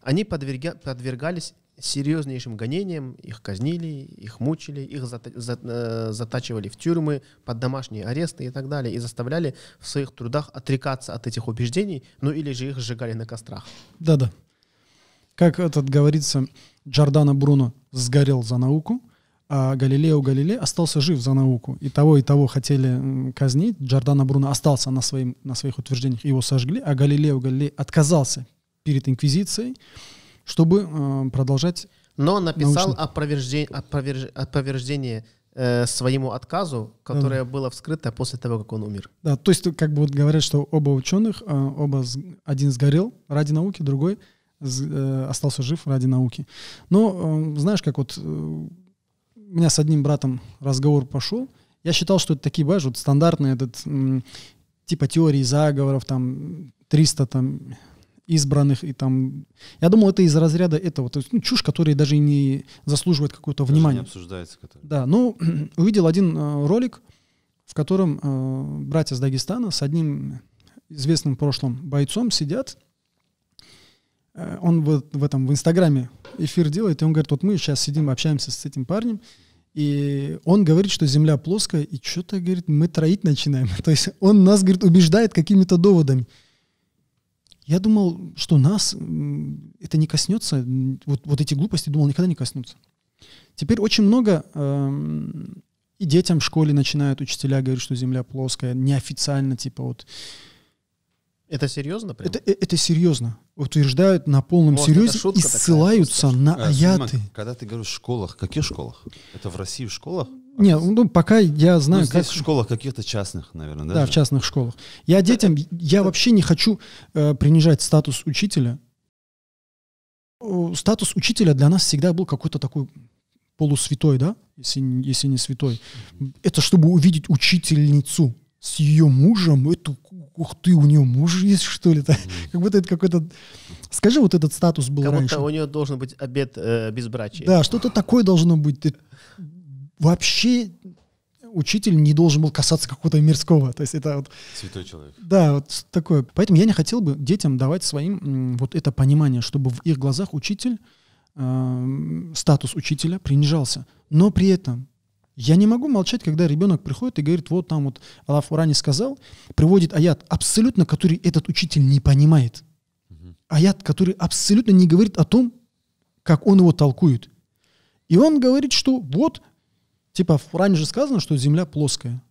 Они подверга- подвергались серьезнейшим гонением, их казнили, их мучили, их э, затачивали в тюрьмы, под домашние аресты и так далее, и заставляли в своих трудах отрекаться от этих убеждений, ну или же их сжигали на кострах. Да-да. Как этот говорится, Джордана Бруно сгорел за науку, а Галилео Галилей остался жив за науку. И того, и того хотели казнить. Джордана Бруно остался на, своим, на своих утверждениях, его сожгли, а Галилео Галилей отказался перед инквизицией, чтобы э, продолжать. Но написал научный... опроверждение, опроверж, опроверждение э, своему отказу, которое да. было вскрыто после того, как он умер. Да, то есть как бы вот говорят, что оба ученых, э, оба один сгорел ради науки, другой э, остался жив ради науки. Но э, знаешь, как вот э, у меня с одним братом разговор пошел, я считал, что это такие, знаешь, вот стандартные этот типа теории заговоров, там 300 там избранных и там. Я думал, это из разряда этого, то есть ну, чушь, которая даже не заслуживает какого-то внимания. не обсуждается. Который... Да, ну увидел один э, ролик, в котором э, братья с Дагестана с одним известным прошлым бойцом сидят. Э, он в, в этом в Инстаграме эфир делает, и он говорит, вот мы сейчас сидим, общаемся с этим парнем, и он говорит, что Земля плоская, и что-то, говорит, мы троить начинаем. То есть он нас, говорит, убеждает какими-то доводами. Я думал, что нас это не коснется, вот, вот эти глупости, думал, никогда не коснутся. Теперь очень много эм, и детям в школе начинают учителя говорить, что земля плоская, неофициально, типа вот. Это серьезно? Прям? Это, э, это серьезно. Утверждают на полном Может, серьезе и ссылаются такая, на а, аяты. Снимок, когда ты говоришь в школах, каких школах? Это в России в школах? Не, ну пока я знаю. Ну, здесь как... в школах каких-то частных, наверное, да? Да, в частных школах. Я детям, я вообще не хочу э, принижать статус учителя. Э, статус учителя для нас всегда был какой-то такой полусвятой, да, если, если не святой. Это чтобы увидеть учительницу с ее мужем, это, ух ты, у нее муж есть, что ли? Mm. Как будто это какой-то... Скажи, вот этот статус был как раньше. Как будто у нее должен быть обед э, безбрачия. Да, что-то такое должно быть вообще учитель не должен был касаться какого-то мирского. То есть это вот... Святой человек. Да, вот такое. Поэтому я не хотел бы детям давать своим вот это понимание, чтобы в их глазах учитель, э, статус учителя принижался. Но при этом я не могу молчать, когда ребенок приходит и говорит, вот там вот Аллах Уране сказал, приводит аят, абсолютно который этот учитель не понимает. Аят, который абсолютно не говорит о том, как он его толкует. И он говорит, что вот Типа раньше же сказано, что Земля плоская.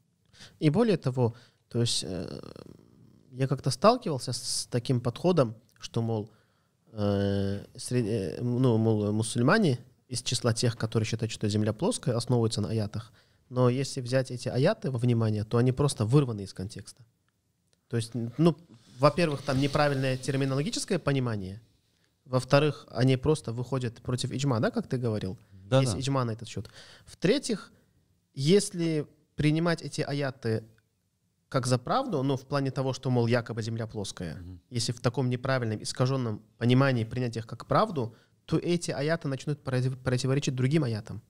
И более того, то есть э, я как-то сталкивался с таким подходом, что, мол, э, среди, э, ну, мол, мусульмане из числа тех, которые считают, что Земля плоская, основываются на аятах. Но если взять эти аяты во внимание, то они просто вырваны из контекста. То есть, ну, во-первых, там неправильное терминологическое понимание. Во-вторых, они просто выходят против иджма, да, как ты говорил? Да, Есть да. иджма на этот счет. В-третьих, если принимать эти аяты как за правду, но в плане того, что, мол, якобы земля плоская, угу. если в таком неправильном, искаженном понимании принять их как правду, то эти аяты начнут противоречить другим аятам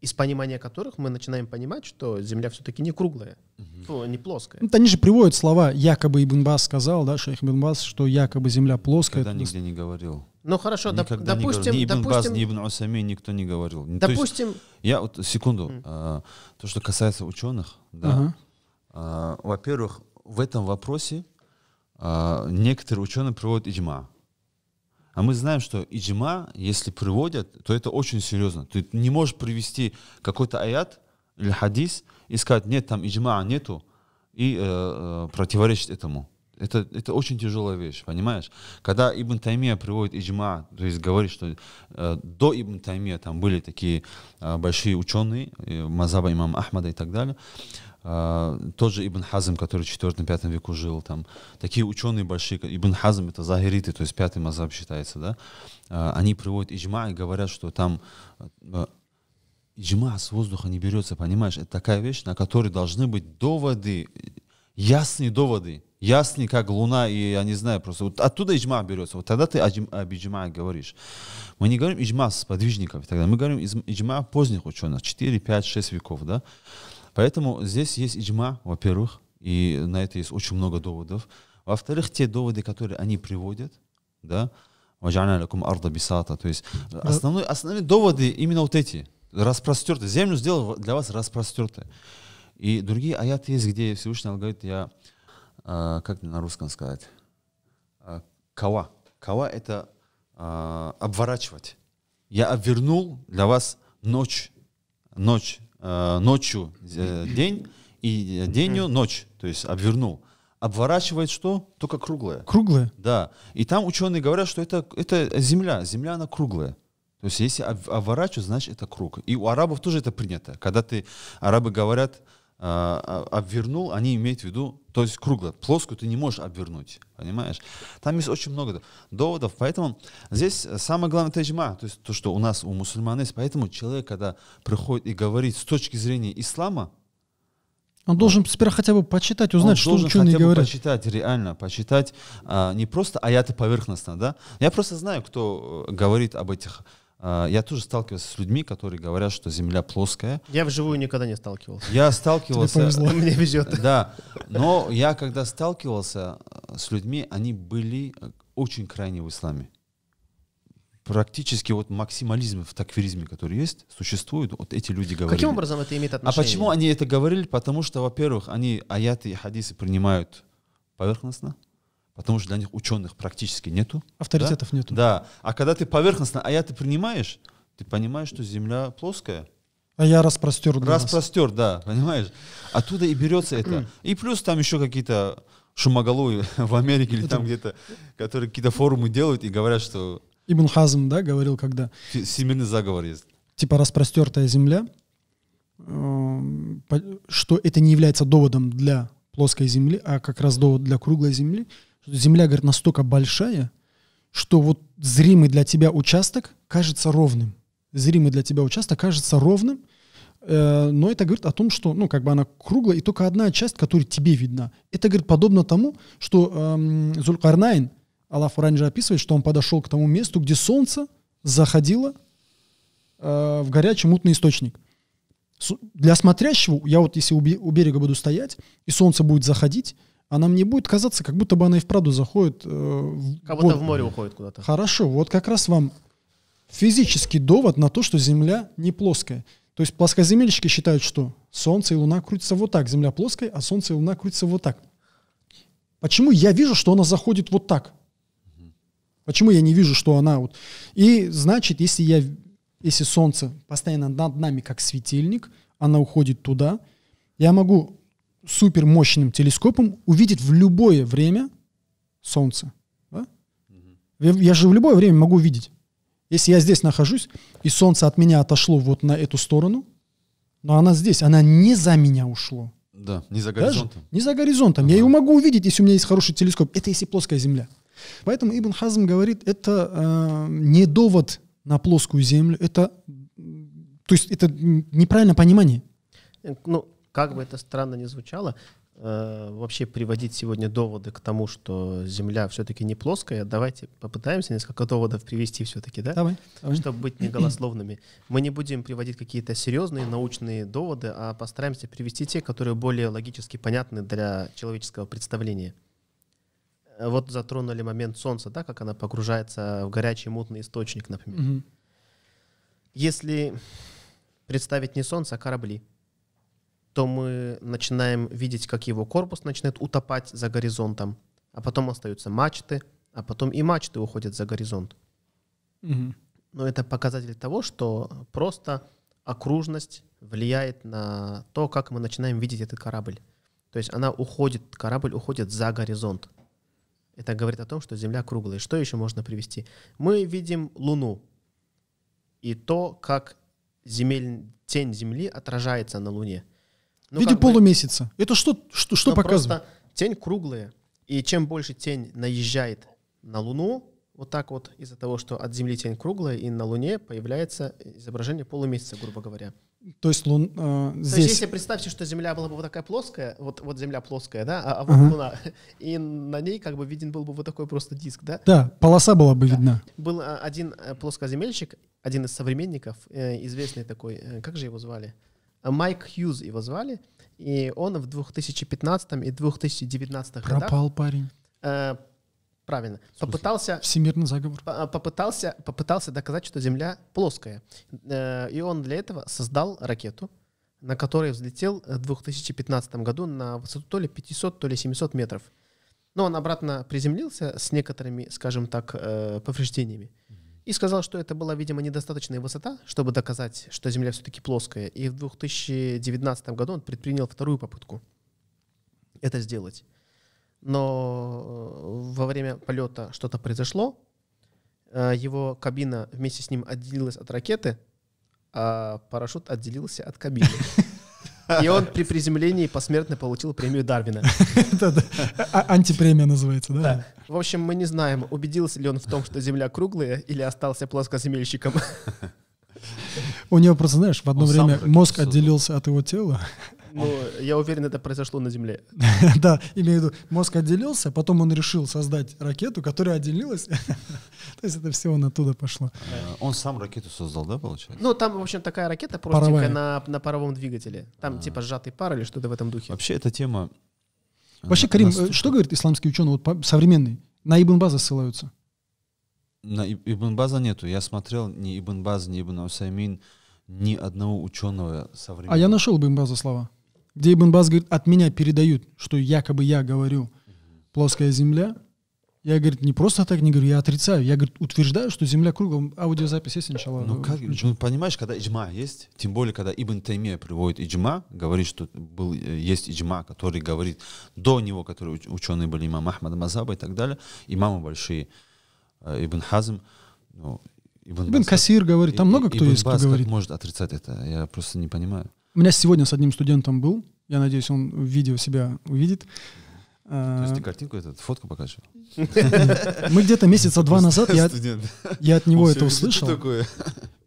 из понимания которых мы начинаем понимать, что Земля все-таки не круглая, угу. не плоская. Вот ну, они же приводят слова, якобы Ибн Бас сказал, да, шейх Ибн Бас, что якобы Земля плоская. Когда нигде не говорил. Ну хорошо, доп, допустим, не говорил. Ни Ибн допустим, Бас, ни Ибн никто не говорил. Допустим. Есть, я вот секунду. А, то, что касается ученых, да. uh А, во-первых, в этом вопросе а, некоторые ученые приводят иджма. А мы знаем, что иджима, если приводят, то это очень серьезно. Ты не можешь привести какой-то аят или хадис и сказать, нет, там иджима нету, и э, э, противоречить этому. Это, это очень тяжелая вещь, понимаешь? Когда Ибн Таймия приводит иджма, то есть говорит, что э, до Ибн Таймия там были такие э, большие ученые, э, Мазаба имам Ахмада и так далее, а, тот же Ибн Хазм, который в 4-5 веку жил, там, такие ученые большие, Ибн Хазм это захириты, то есть пятый мазаб считается, да, а, они приводят иджма и говорят, что там а, иджма с воздуха не берется, понимаешь, это такая вещь, на которой должны быть доводы, ясные доводы, ясные, как луна, и я не знаю, просто вот оттуда иджма берется. Вот тогда ты об иджма говоришь. Мы не говорим иджма с подвижников, тогда мы говорим иджма поздних ученых, 4, 5, 6 веков, да. Поэтому здесь есть иджма, во-первых, и на это есть очень много доводов. Во-вторых, те доводы, которые они приводят, да, арда бисата, то есть основной, основные доводы именно вот эти, распростерты. землю сделал для вас распростертой. И другие аяты есть, где Всевышний говорит, я, а, как на русском сказать, а, кава. Кава — это а, обворачивать. Я обвернул для вас ночь, ночь Э, ночью э, день и э, денью ночь, то есть обвернул. Обворачивает что? Только круглое. Круглое? Да. И там ученые говорят, что это, это земля. Земля, она круглая. То есть если обворачивать, значит это круг. И у арабов тоже это принято. Когда ты, арабы говорят, а, а, обвернул, они имеют в виду, то есть кругло, плоскую ты не можешь обвернуть, понимаешь? Там есть очень много доводов, поэтому здесь самое главное таджма, то есть то, что у нас у мусульман есть, поэтому человек, когда приходит и говорит с точки зрения ислама, он должен сперва хотя бы почитать, узнать, он что должен ученые хотя бы почитать, реально почитать, а, не просто аяты поверхностно, да? Я просто знаю, кто э, говорит об этих а, я тоже сталкивался с людьми, которые говорят, что Земля плоская. Я вживую никогда не сталкивался. Я сталкивался. Мне везет. Да, но я когда сталкивался э, с людьми, они были э, очень крайне в исламе. Практически вот максимализм в такфиризме, который есть, существует, вот эти люди говорят. Каким образом это имеет а отношение? А почему они это говорили? Потому что, во-первых, они аяты и хадисы принимают поверхностно потому что для них ученых практически нету. Авторитетов да? нету. Да. А когда ты поверхностно а я ты принимаешь, ты понимаешь, что Земля плоская. А я распростер. Распростер, да, понимаешь? Оттуда и берется это. И плюс там еще какие-то шумоголовые в Америке или это... там где-то, которые какие-то форумы делают и говорят, что... Ибн Хазм, да, говорил, когда... Всемирный заговор есть. Типа распростертая земля, э, что это не является доводом для плоской земли, а как раз довод для круглой земли, земля, говорит, настолько большая, что вот зримый для тебя участок кажется ровным. Зримый для тебя участок кажется ровным, э, но это говорит о том, что, ну, как бы она круглая, и только одна часть, которая тебе видна. Это, говорит, подобно тому, что э, эм, Зулькарнайн, Аллах Фуранджи описывает, что он подошел к тому месту, где солнце заходило э, в горячий мутный источник. Для смотрящего, я вот если у берега буду стоять, и солнце будет заходить, она а мне будет казаться, как будто бы она и вправду заходит... Э, как будто в море уходит куда-то. Хорошо, вот как раз вам физический довод на то, что Земля не плоская. То есть плоскоземельщики считают, что Солнце и Луна крутятся вот так, Земля плоская, а Солнце и Луна крутятся вот так. Почему я вижу, что она заходит вот так? Почему я не вижу, что она вот... И значит, если я, если Солнце постоянно над нами как светильник, она уходит туда, я могу супер мощным телескопом увидит в любое время Солнце. Да? Угу. Я же в любое время могу видеть. Если я здесь нахожусь, и Солнце от меня отошло вот на эту сторону, но она здесь, она не за меня ушло. Да, не за горизонтом. Даже, не за горизонтом. Ага. Я ее могу увидеть, если у меня есть хороший телескоп. Это если плоская Земля. Поэтому Ибн Хазм говорит, это э, не довод на плоскую Землю, это, то есть это неправильное понимание. Ну, как бы это странно ни звучало, э, вообще приводить сегодня доводы к тому, что Земля все-таки не плоская. Давайте попытаемся несколько доводов привести все-таки, да? Давай. давай. Чтобы быть не голословными. Мы не будем приводить какие-то серьезные научные доводы, а постараемся привести те, которые более логически понятны для человеческого представления. Э, вот затронули момент Солнца, да, как она погружается в горячий мутный источник, например. Угу. Если представить не Солнце, а корабли — то мы начинаем видеть, как его корпус начинает утопать за горизонтом, а потом остаются мачты, а потом и мачты уходят за горизонт. Угу. Но это показатель того, что просто окружность влияет на то, как мы начинаем видеть этот корабль. То есть она уходит, корабль уходит за горизонт. Это говорит о том, что Земля круглая. Что еще можно привести? Мы видим Луну и то, как земель, тень Земли отражается на Луне. Ну, в виде полумесяца. Бы, это что, что, что показывает? тень круглая. И чем больше тень наезжает на Луну, вот так вот, из-за того, что от Земли тень круглая, и на Луне появляется изображение полумесяца, грубо говоря. То есть Лун э, здесь... То есть если представьте, что Земля была бы вот такая плоская, вот, вот Земля плоская, да, а, а вот ага. Луна, и на ней как бы виден был бы вот такой просто диск, да? Да, полоса была бы да. видна. Был э, один э, плоскоземельщик, один из современников, э, известный такой, как же его звали? Майк Хьюз его звали, и он в 2015 и 2019 Пропал годах... Пропал парень. Э, правильно. попытался... Всемирный заговор. Э, попытался, попытался доказать, что Земля плоская. Э, и он для этого создал ракету, на которой взлетел э, в 2015 году на высоту то ли 500, то ли 700 метров. Но он обратно приземлился с некоторыми, скажем так, э, повреждениями и сказал, что это была, видимо, недостаточная высота, чтобы доказать, что Земля все-таки плоская. И в 2019 году он предпринял вторую попытку это сделать. Но э, во время полета что-то произошло, э, его кабина вместе с ним отделилась от ракеты, а парашют отделился от кабины. И он при приземлении посмертно получил премию Дарвина. А, антипремия называется, да? В общем, мы не знаем, убедился ли он в том, что Земля круглая, или остался плоскоземельщиком. У него просто, знаешь, в одно время мозг отделился от его тела, ну, я уверен, это произошло на Земле. Да, имею в виду, мозг отделился, потом он решил создать ракету, которая отделилась. То есть это все он оттуда пошло. Э, он сам ракету создал, да, получается? Ну, там, в общем, такая ракета простенькая на паровом двигателе. Там а. типа сжатый пар или что-то в этом духе. Вообще эта тема... Э, Вообще, Карим, э, что говорит исламский ученый, вот современный? На Ибн База ссылаются. На Ибн База нету. Я смотрел ни Ибн База, ни Ибн Усаймин, ни одного ученого современного. А я нашел Ибн База слова где Ибн Бас говорит, от меня передают, что якобы я говорю плоская земля. Я, говорит, не просто так не говорю, я отрицаю. Я, говорит, утверждаю, что земля кругом. Аудиозапись есть, начала. Ну, как, ну, понимаешь, когда иджма есть, тем более, когда Ибн Таймия приводит иджма, говорит, что был, э, есть иджма, который говорит до него, которые ученые были имам Ахмад Мазаба и так далее, имамы большие, э, Ибн Хазм, ну, Ибн, Ибн Басар, говорит, там много кто Ибн есть, кто говорит. может отрицать это? Я просто не понимаю. У меня сегодня с одним студентом был. Я надеюсь, он в видео себя увидит. То есть а, ты картинку этот, фотку покажешь? Мы где-то месяца два назад, я, я от него это услышал.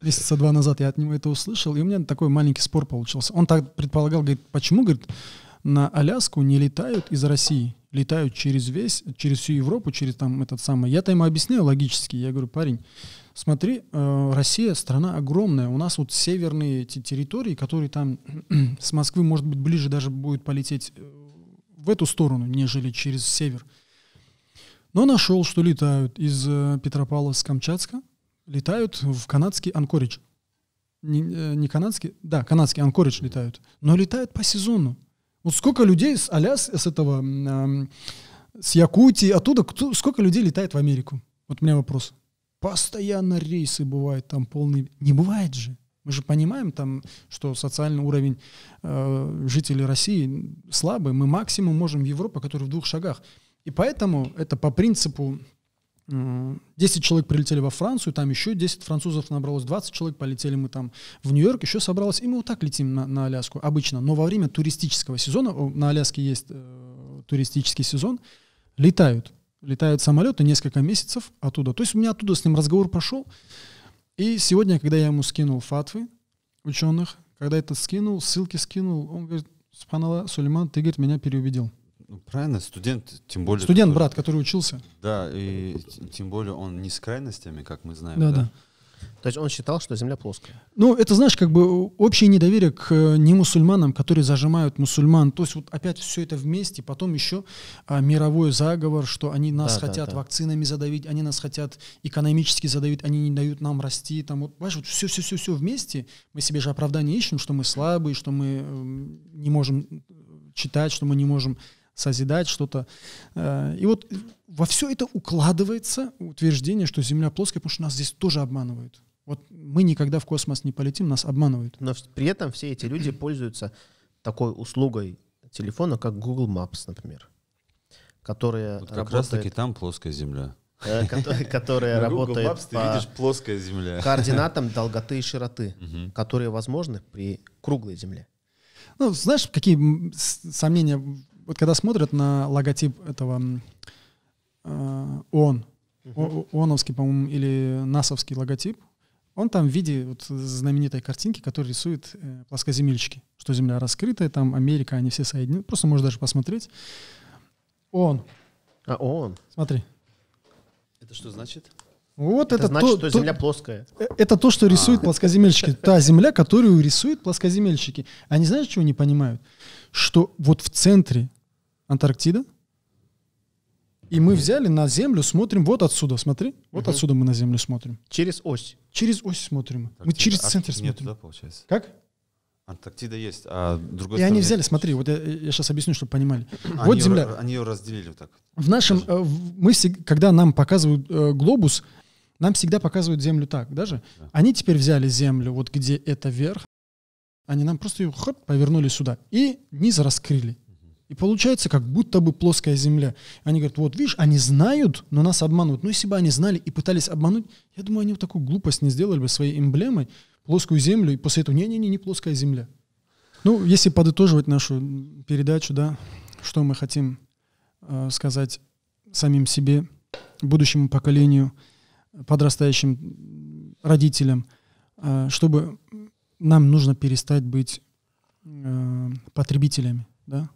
Месяца два назад я от него это услышал, и у меня такой маленький спор получился. Он так предполагал, говорит, почему, говорит, на Аляску не летают из России, летают через весь, через всю Европу, через там этот самый. Я-то ему объясняю логически, я говорю, парень, Смотри, э, Россия страна огромная. У нас вот северные эти территории, которые там с Москвы, может быть, ближе даже будет полететь э, в эту сторону, нежели через север. Но нашел, что летают из э, петропавловска Камчатска, летают в канадский Анкоридж. Не, не канадский, да, канадский Анкоридж летают. Но летают по сезону. Вот сколько людей с Аляс, с этого, с Якутии, оттуда, кто, сколько людей летает в Америку? Вот у меня вопрос. Постоянно рейсы бывают там полные. Не бывает же. Мы же понимаем, там, что социальный уровень э, жителей России слабый. Мы максимум можем в Европу, который в двух шагах. И поэтому это по принципу 10 э, человек прилетели во Францию, там еще 10 французов набралось, 20 человек полетели мы там в Нью-Йорк, еще собралось, и мы вот так летим на, на Аляску обычно. Но во время туристического сезона, на Аляске есть э, туристический сезон, летают летают самолеты несколько месяцев оттуда. То есть у меня оттуда с ним разговор пошел. И сегодня, когда я ему скинул фатвы ученых, когда это скинул, ссылки скинул, он говорит, Субханала, Сулейман, ты, говорит, меня переубедил. Ну, правильно, студент, тем более... Студент, который, брат, который учился. Да, и тем более он не с крайностями, как мы знаем. Да, да. да то есть он считал, что Земля плоская. Ну, это, знаешь, как бы общее недоверие к э, немусульманам, которые зажимают мусульман. То есть вот опять все это вместе, потом еще а, мировой заговор, что они нас да, хотят да, да. вакцинами задавить, они нас хотят экономически задавить, они не дают нам расти. Там, вот, понимаешь, вот все-все-все вместе. Мы себе же оправдание ищем, что мы слабые, что мы э, не можем читать, что мы не можем созидать что-то. Э, и вот во все это укладывается утверждение, что Земля плоская, потому что нас здесь тоже обманывают. Вот мы никогда в космос не полетим, нас обманывают. Но при этом все эти люди пользуются такой услугой телефона, как Google Maps, например, которая вот как работает... раз-таки там плоская Земля. Э, которая работает Maps, по видишь, плоская земля. координатам долготы и широты, которые возможны при круглой земле. Ну, знаешь, какие сомнения вот когда смотрят на логотип этого э, ООН, угу. ООНовский, по-моему, или НАСовский логотип, он там в виде вот знаменитой картинки, которую рисует э, плоскоземельщики, что Земля раскрытая, там Америка, они все соединены. Просто можно даже посмотреть. ООН. А ООН? Смотри. Это что значит? Вот это, это значит, то, что земля плоская. Э, это то, что рисуют а. плоскоземельщики. Та земля, которую рисуют плоскоземельщики. Они знаешь, чего не понимают? Что вот в центре Антарктида. И мы взяли на Землю, смотрим вот отсюда, смотри. Вот угу. отсюда мы на Землю смотрим. Через ось. Через ось смотрим. Антарктида. Мы через центр Арк... смотрим. Нет, да, получается. Как? Антарктида есть, а другой. И они взяли, смотри, вот я, я сейчас объясню, чтобы понимали. Они вот Земля. Ее, они ее разделили вот так. В нашем, даже. Э, мы когда нам показывают э, глобус, нам всегда показывают Землю так, даже. Да. Они теперь взяли Землю, вот где это верх, они нам просто ее хоп, повернули сюда и низ раскрыли. И получается, как будто бы плоская земля. Они говорят, вот видишь, они знают, но нас обманывают. Ну, если бы они знали и пытались обмануть, я думаю, они вот такую глупость не сделали бы своей эмблемой, плоскую землю, и после этого, не-не-не, не плоская земля. Ну, если подытоживать нашу передачу, да, что мы хотим э, сказать самим себе, будущему поколению, подрастающим родителям, э, чтобы нам нужно перестать быть э, потребителями, да,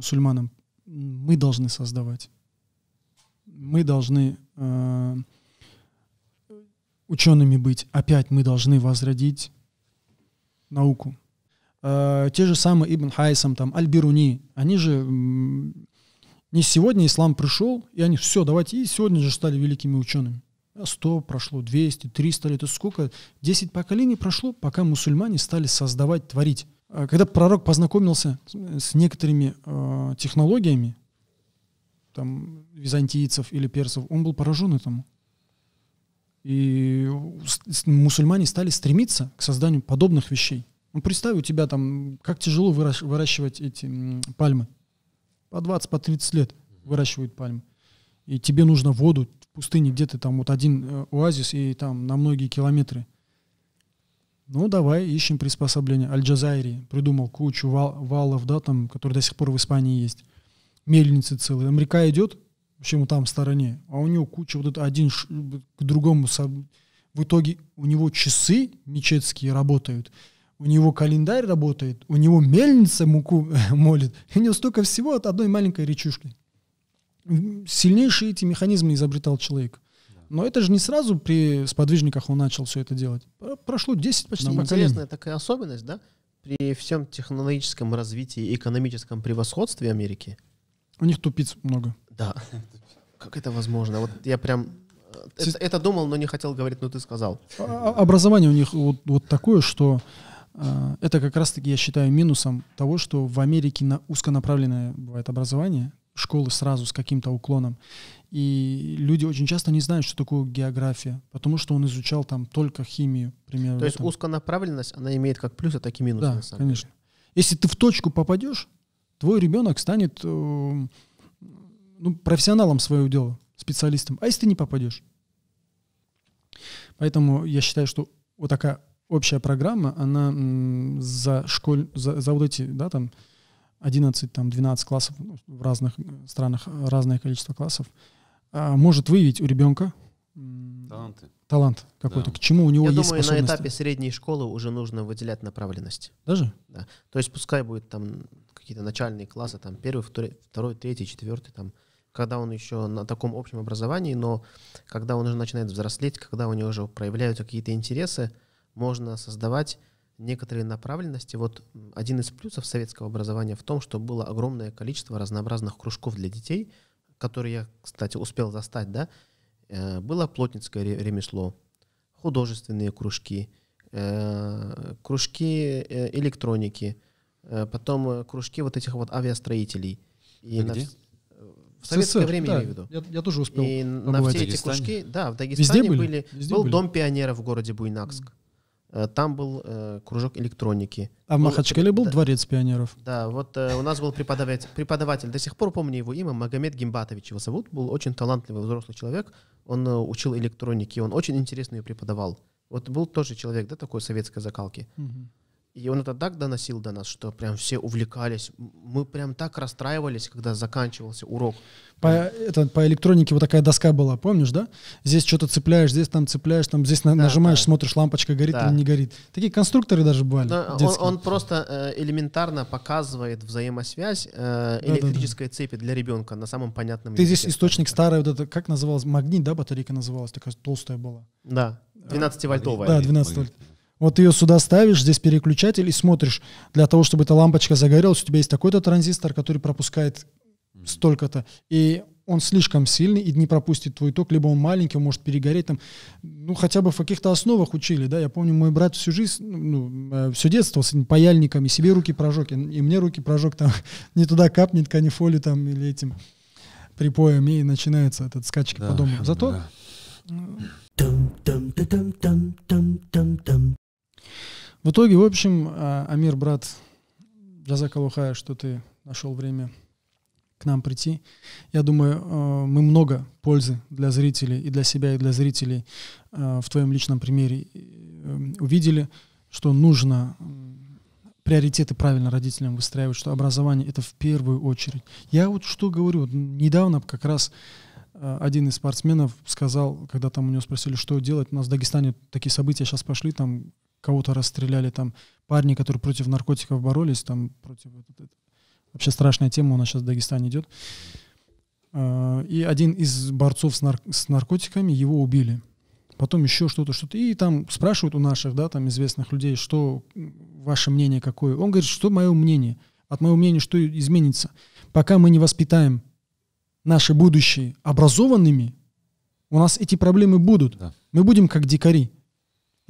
мусульманам, мы должны создавать. Мы должны э, учеными быть. Опять мы должны возродить науку. Э, те же самые Ибн Хайсам, там, Аль-Бируни, они же м, не сегодня ислам пришел, и они все, давайте, и сегодня же стали великими учеными. 100 а прошло, 200, 300 лет, это сколько? 10 поколений прошло, пока мусульмане стали создавать, творить. Э, когда пророк познакомился с некоторыми э, технологиями, там, византийцев или персов, он был поражен этому. И мусульмане стали стремиться к созданию подобных вещей. Ну, представь, у тебя там, как тяжело выращивать эти пальмы. По 20, по 30 лет выращивают пальмы. И тебе нужно воду в пустыне, где то там вот один э, оазис, и там на многие километры – ну, давай ищем приспособление. Аль-Джазайри придумал кучу вал, валов, да, там, которые до сих пор в Испании есть. Мельницы целые. Там идет, в общем, там в стороне, а у него куча вот это один ш, к другому. В итоге у него часы мечетские работают, у него календарь работает, у него мельница муку молит. У него столько всего от одной маленькой речушки. Сильнейшие эти механизмы изобретал человек. Но это же не сразу при сподвижниках он начал все это делать. Прошло 10 почти Нам Интересная такая особенность, да? При всем технологическом развитии и экономическом превосходстве Америки. У них тупиц много. Да. Как это возможно? Вот я прям э, это, это думал, но не хотел говорить, но ты сказал. А, а, образование у них вот, вот такое, что э, это как раз-таки, я считаю, минусом того, что в Америке на узконаправленное бывает образование, школы сразу с каким-то уклоном. И люди очень часто не знают, что такое география, потому что он изучал там только химию, примерно. То есть узконаправленность, она имеет как плюсы, а так и минусы. Да, на самом конечно. Деле. Если ты в точку попадешь, твой ребенок станет эм, ну, профессионалом своего дела, специалистом. А если ты не попадешь? Поэтому я считаю, что вот такая общая программа, она за, школь, за, за вот эти, да, там, 11, там, 12 классов ну, в разных э, странах, разное количество классов, а, может выявить у ребенка таланты. талант какой-то, да. к чему у него Я есть думаю, на этапе средней школы уже нужно выделять направленность. Даже? Да. То есть пускай будет там какие-то начальные классы, там первый, второй, третий, четвертый, там, когда он еще на таком общем образовании, но когда он уже начинает взрослеть, когда у него уже проявляются какие-то интересы, можно создавать некоторые направленности. Вот один из плюсов советского образования в том, что было огромное количество разнообразных кружков для детей – который я, кстати, успел застать, да, э, было плотницкое ремесло, художественные кружки, э, кружки э, электроники, потом кружки вот этих вот авиастроителей. И а на... где? В советское СССР, время да, я имею в виду. Я, я тоже успел. И побывать. на все эти кружки, да, в Дагестане Везде были, были Везде был были. дом пионеров в городе Буйнакск. Mm. Э, там был э, кружок электроники. А в Махачкале был да, дворец пионеров? Да, вот э, у нас был преподаватель, преподаватель, до сих пор помню его имя, Магомед Гимбатович его зовут, был очень талантливый взрослый человек, он э, учил электроники, он очень интересно ее преподавал. Вот был тоже человек, да, такой советской закалки. Угу. И он это так доносил до нас, что прям все увлекались. Мы прям так расстраивались, когда заканчивался урок. По, это, по электронике вот такая доска была, помнишь, да? Здесь что-то цепляешь, здесь там цепляешь, там здесь да, нажимаешь, да. смотришь, лампочка горит да. или не горит. Такие конструкторы даже бывали. он, он просто э, элементарно показывает взаимосвязь э, электрической да, да, да. цепи для ребенка на самом понятном Ты здесь источник старый, вот это, как называлась, магнит, да, батарейка называлась, такая толстая была. Да, 12-вольтовая. А, да, 12 вольт. Вот ее сюда ставишь, здесь переключатель и смотришь. Для того, чтобы эта лампочка загорелась, у тебя есть такой-то транзистор, который пропускает столько-то. И он слишком сильный и не пропустит твой ток, либо он маленький, он может перегореть там. Ну, хотя бы в каких-то основах учили, да. Я помню, мой брат всю жизнь, ну, ну э, все детство с паяльниками, себе руки прожег, и, и мне руки прожег там, не туда капнет канифоли там или этим припоем, и начинается этот скачки да, по дому. Зато... Да. В итоге, в общем, а, Амир, брат, Джазак Алухая, что ты нашел время к нам прийти. Я думаю, а, мы много пользы для зрителей, и для себя, и для зрителей а, в твоем личном примере э, увидели, что нужно приоритеты правильно родителям выстраивать, что образование это в первую очередь. Я вот что говорю, недавно как раз один из спортсменов сказал, когда там у него спросили, что делать, у нас в Дагестане такие события сейчас пошли, там кого-то расстреляли, там парни, которые против наркотиков боролись, там против... Вообще страшная тема у нас сейчас в Дагестане идет. А, и один из борцов с, нар- с наркотиками, его убили. Потом еще что-то, что-то. И там спрашивают у наших, да, там известных людей, что ваше мнение какое. Он говорит, что мое мнение. От моего мнения что изменится? Пока мы не воспитаем наши будущие образованными, у нас эти проблемы будут. Да. Мы будем как дикари.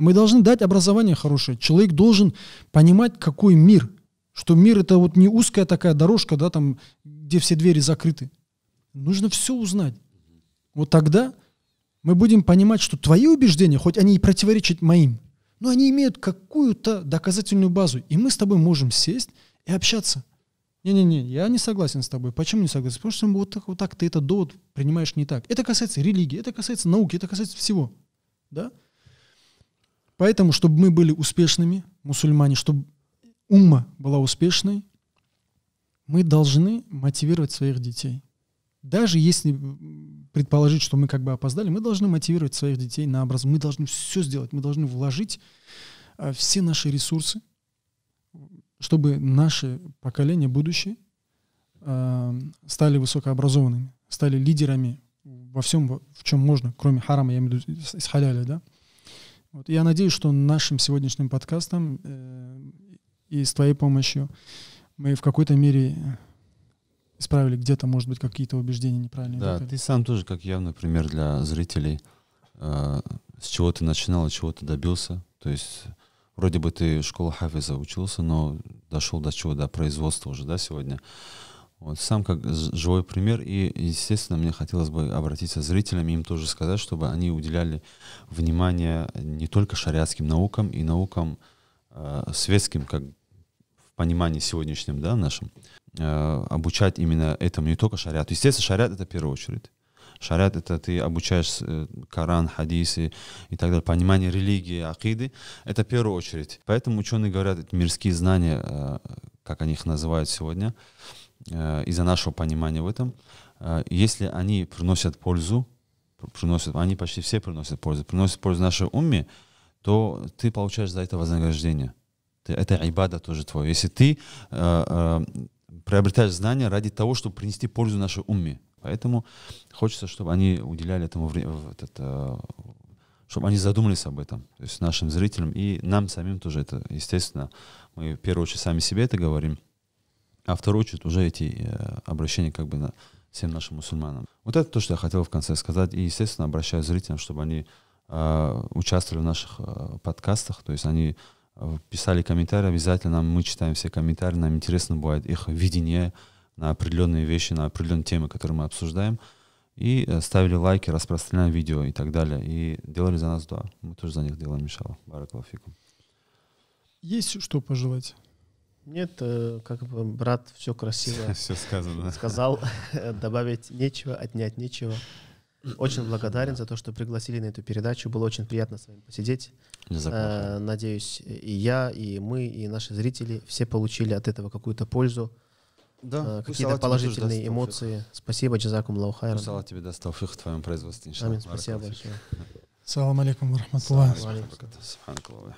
Мы должны дать образование хорошее. Человек должен понимать, какой мир. Что мир это вот не узкая такая дорожка, да, там, где все двери закрыты. Нужно все узнать. Вот тогда мы будем понимать, что твои убеждения, хоть они и противоречат моим, но они имеют какую-то доказательную базу. И мы с тобой можем сесть и общаться. Не-не-не, я не согласен с тобой. Почему не согласен? Потому что вот так, вот так ты этот довод принимаешь не так. Это касается религии, это касается науки, это касается всего. Да? Поэтому, чтобы мы были успешными, мусульмане, чтобы умма была успешной, мы должны мотивировать своих детей. Даже если предположить, что мы как бы опоздали, мы должны мотивировать своих детей на образ. Мы должны все сделать, мы должны вложить а, все наши ресурсы, чтобы наше поколение, будущее, а, стали высокообразованными, стали лидерами во всем, в чем можно, кроме харама, я имею в виду из халяля, да, вот. Я надеюсь, что нашим сегодняшним подкастом э, и с твоей помощью мы в какой-то мере исправили где-то, может быть, какие-то убеждения неправильные. Да, ты сам тоже, как я, например, для зрителей, э, с чего ты начинал и чего ты добился. То есть вроде бы ты в школе Хафиза учился, но дошел до чего, до производства уже, да, сегодня. Вот, сам как живой пример. И, естественно, мне хотелось бы обратиться к зрителям, им тоже сказать, чтобы они уделяли внимание не только шариатским наукам и наукам э, светским, как в понимании сегодняшнем, да, нашем, э, обучать именно этому, не только шариат Естественно, шариат — это в первую очередь. Шариат — это ты обучаешь э, Коран, хадисы и так далее, понимание религии, акиды. Это в первую очередь. Поэтому ученые говорят, мирские знания, э, как они их называют сегодня, Э, из-за нашего понимания в этом, э, если они приносят пользу, приносят, они почти все приносят пользу, приносят пользу нашей умме, то ты получаешь за это вознаграждение. это айбада тоже твое. Если ты э, приобретаешь знания ради того, чтобы принести пользу нашей умме. Поэтому хочется, чтобы они уделяли этому время, чтобы они задумались об этом, то есть нашим зрителям и нам самим тоже это, естественно, мы в первую очередь сами себе это говорим – а второй учит уже эти э, обращения как бы на всем нашим мусульманам. Вот это то, что я хотел в конце сказать. И, естественно, обращаю зрителям, чтобы они э, участвовали в наших э, подкастах, то есть они писали комментарии обязательно, мы читаем все комментарии, нам интересно бывает их видение на определенные вещи, на определенные темы, которые мы обсуждаем, и ставили лайки, распространяли видео и так далее, и делали за нас два. Мы тоже за них делаем, мешало. Баракалафикум. Есть что пожелать? Нет, э, как бы брат все красиво все сказано. сказал. Добавить нечего, отнять нечего. Очень благодарен за то, что пригласили на эту передачу. Было очень приятно с вами посидеть. Э, надеюсь, и я, и мы, и наши зрители все получили от этого какую-то пользу. Да, э, какие-то положительные эмоции. Спасибо, Джазакум Лаухайра. Салат тебе даст в твоем производстве. Амин, спасибо большое. Салам алейкум, рахматуллах. Субханаллах,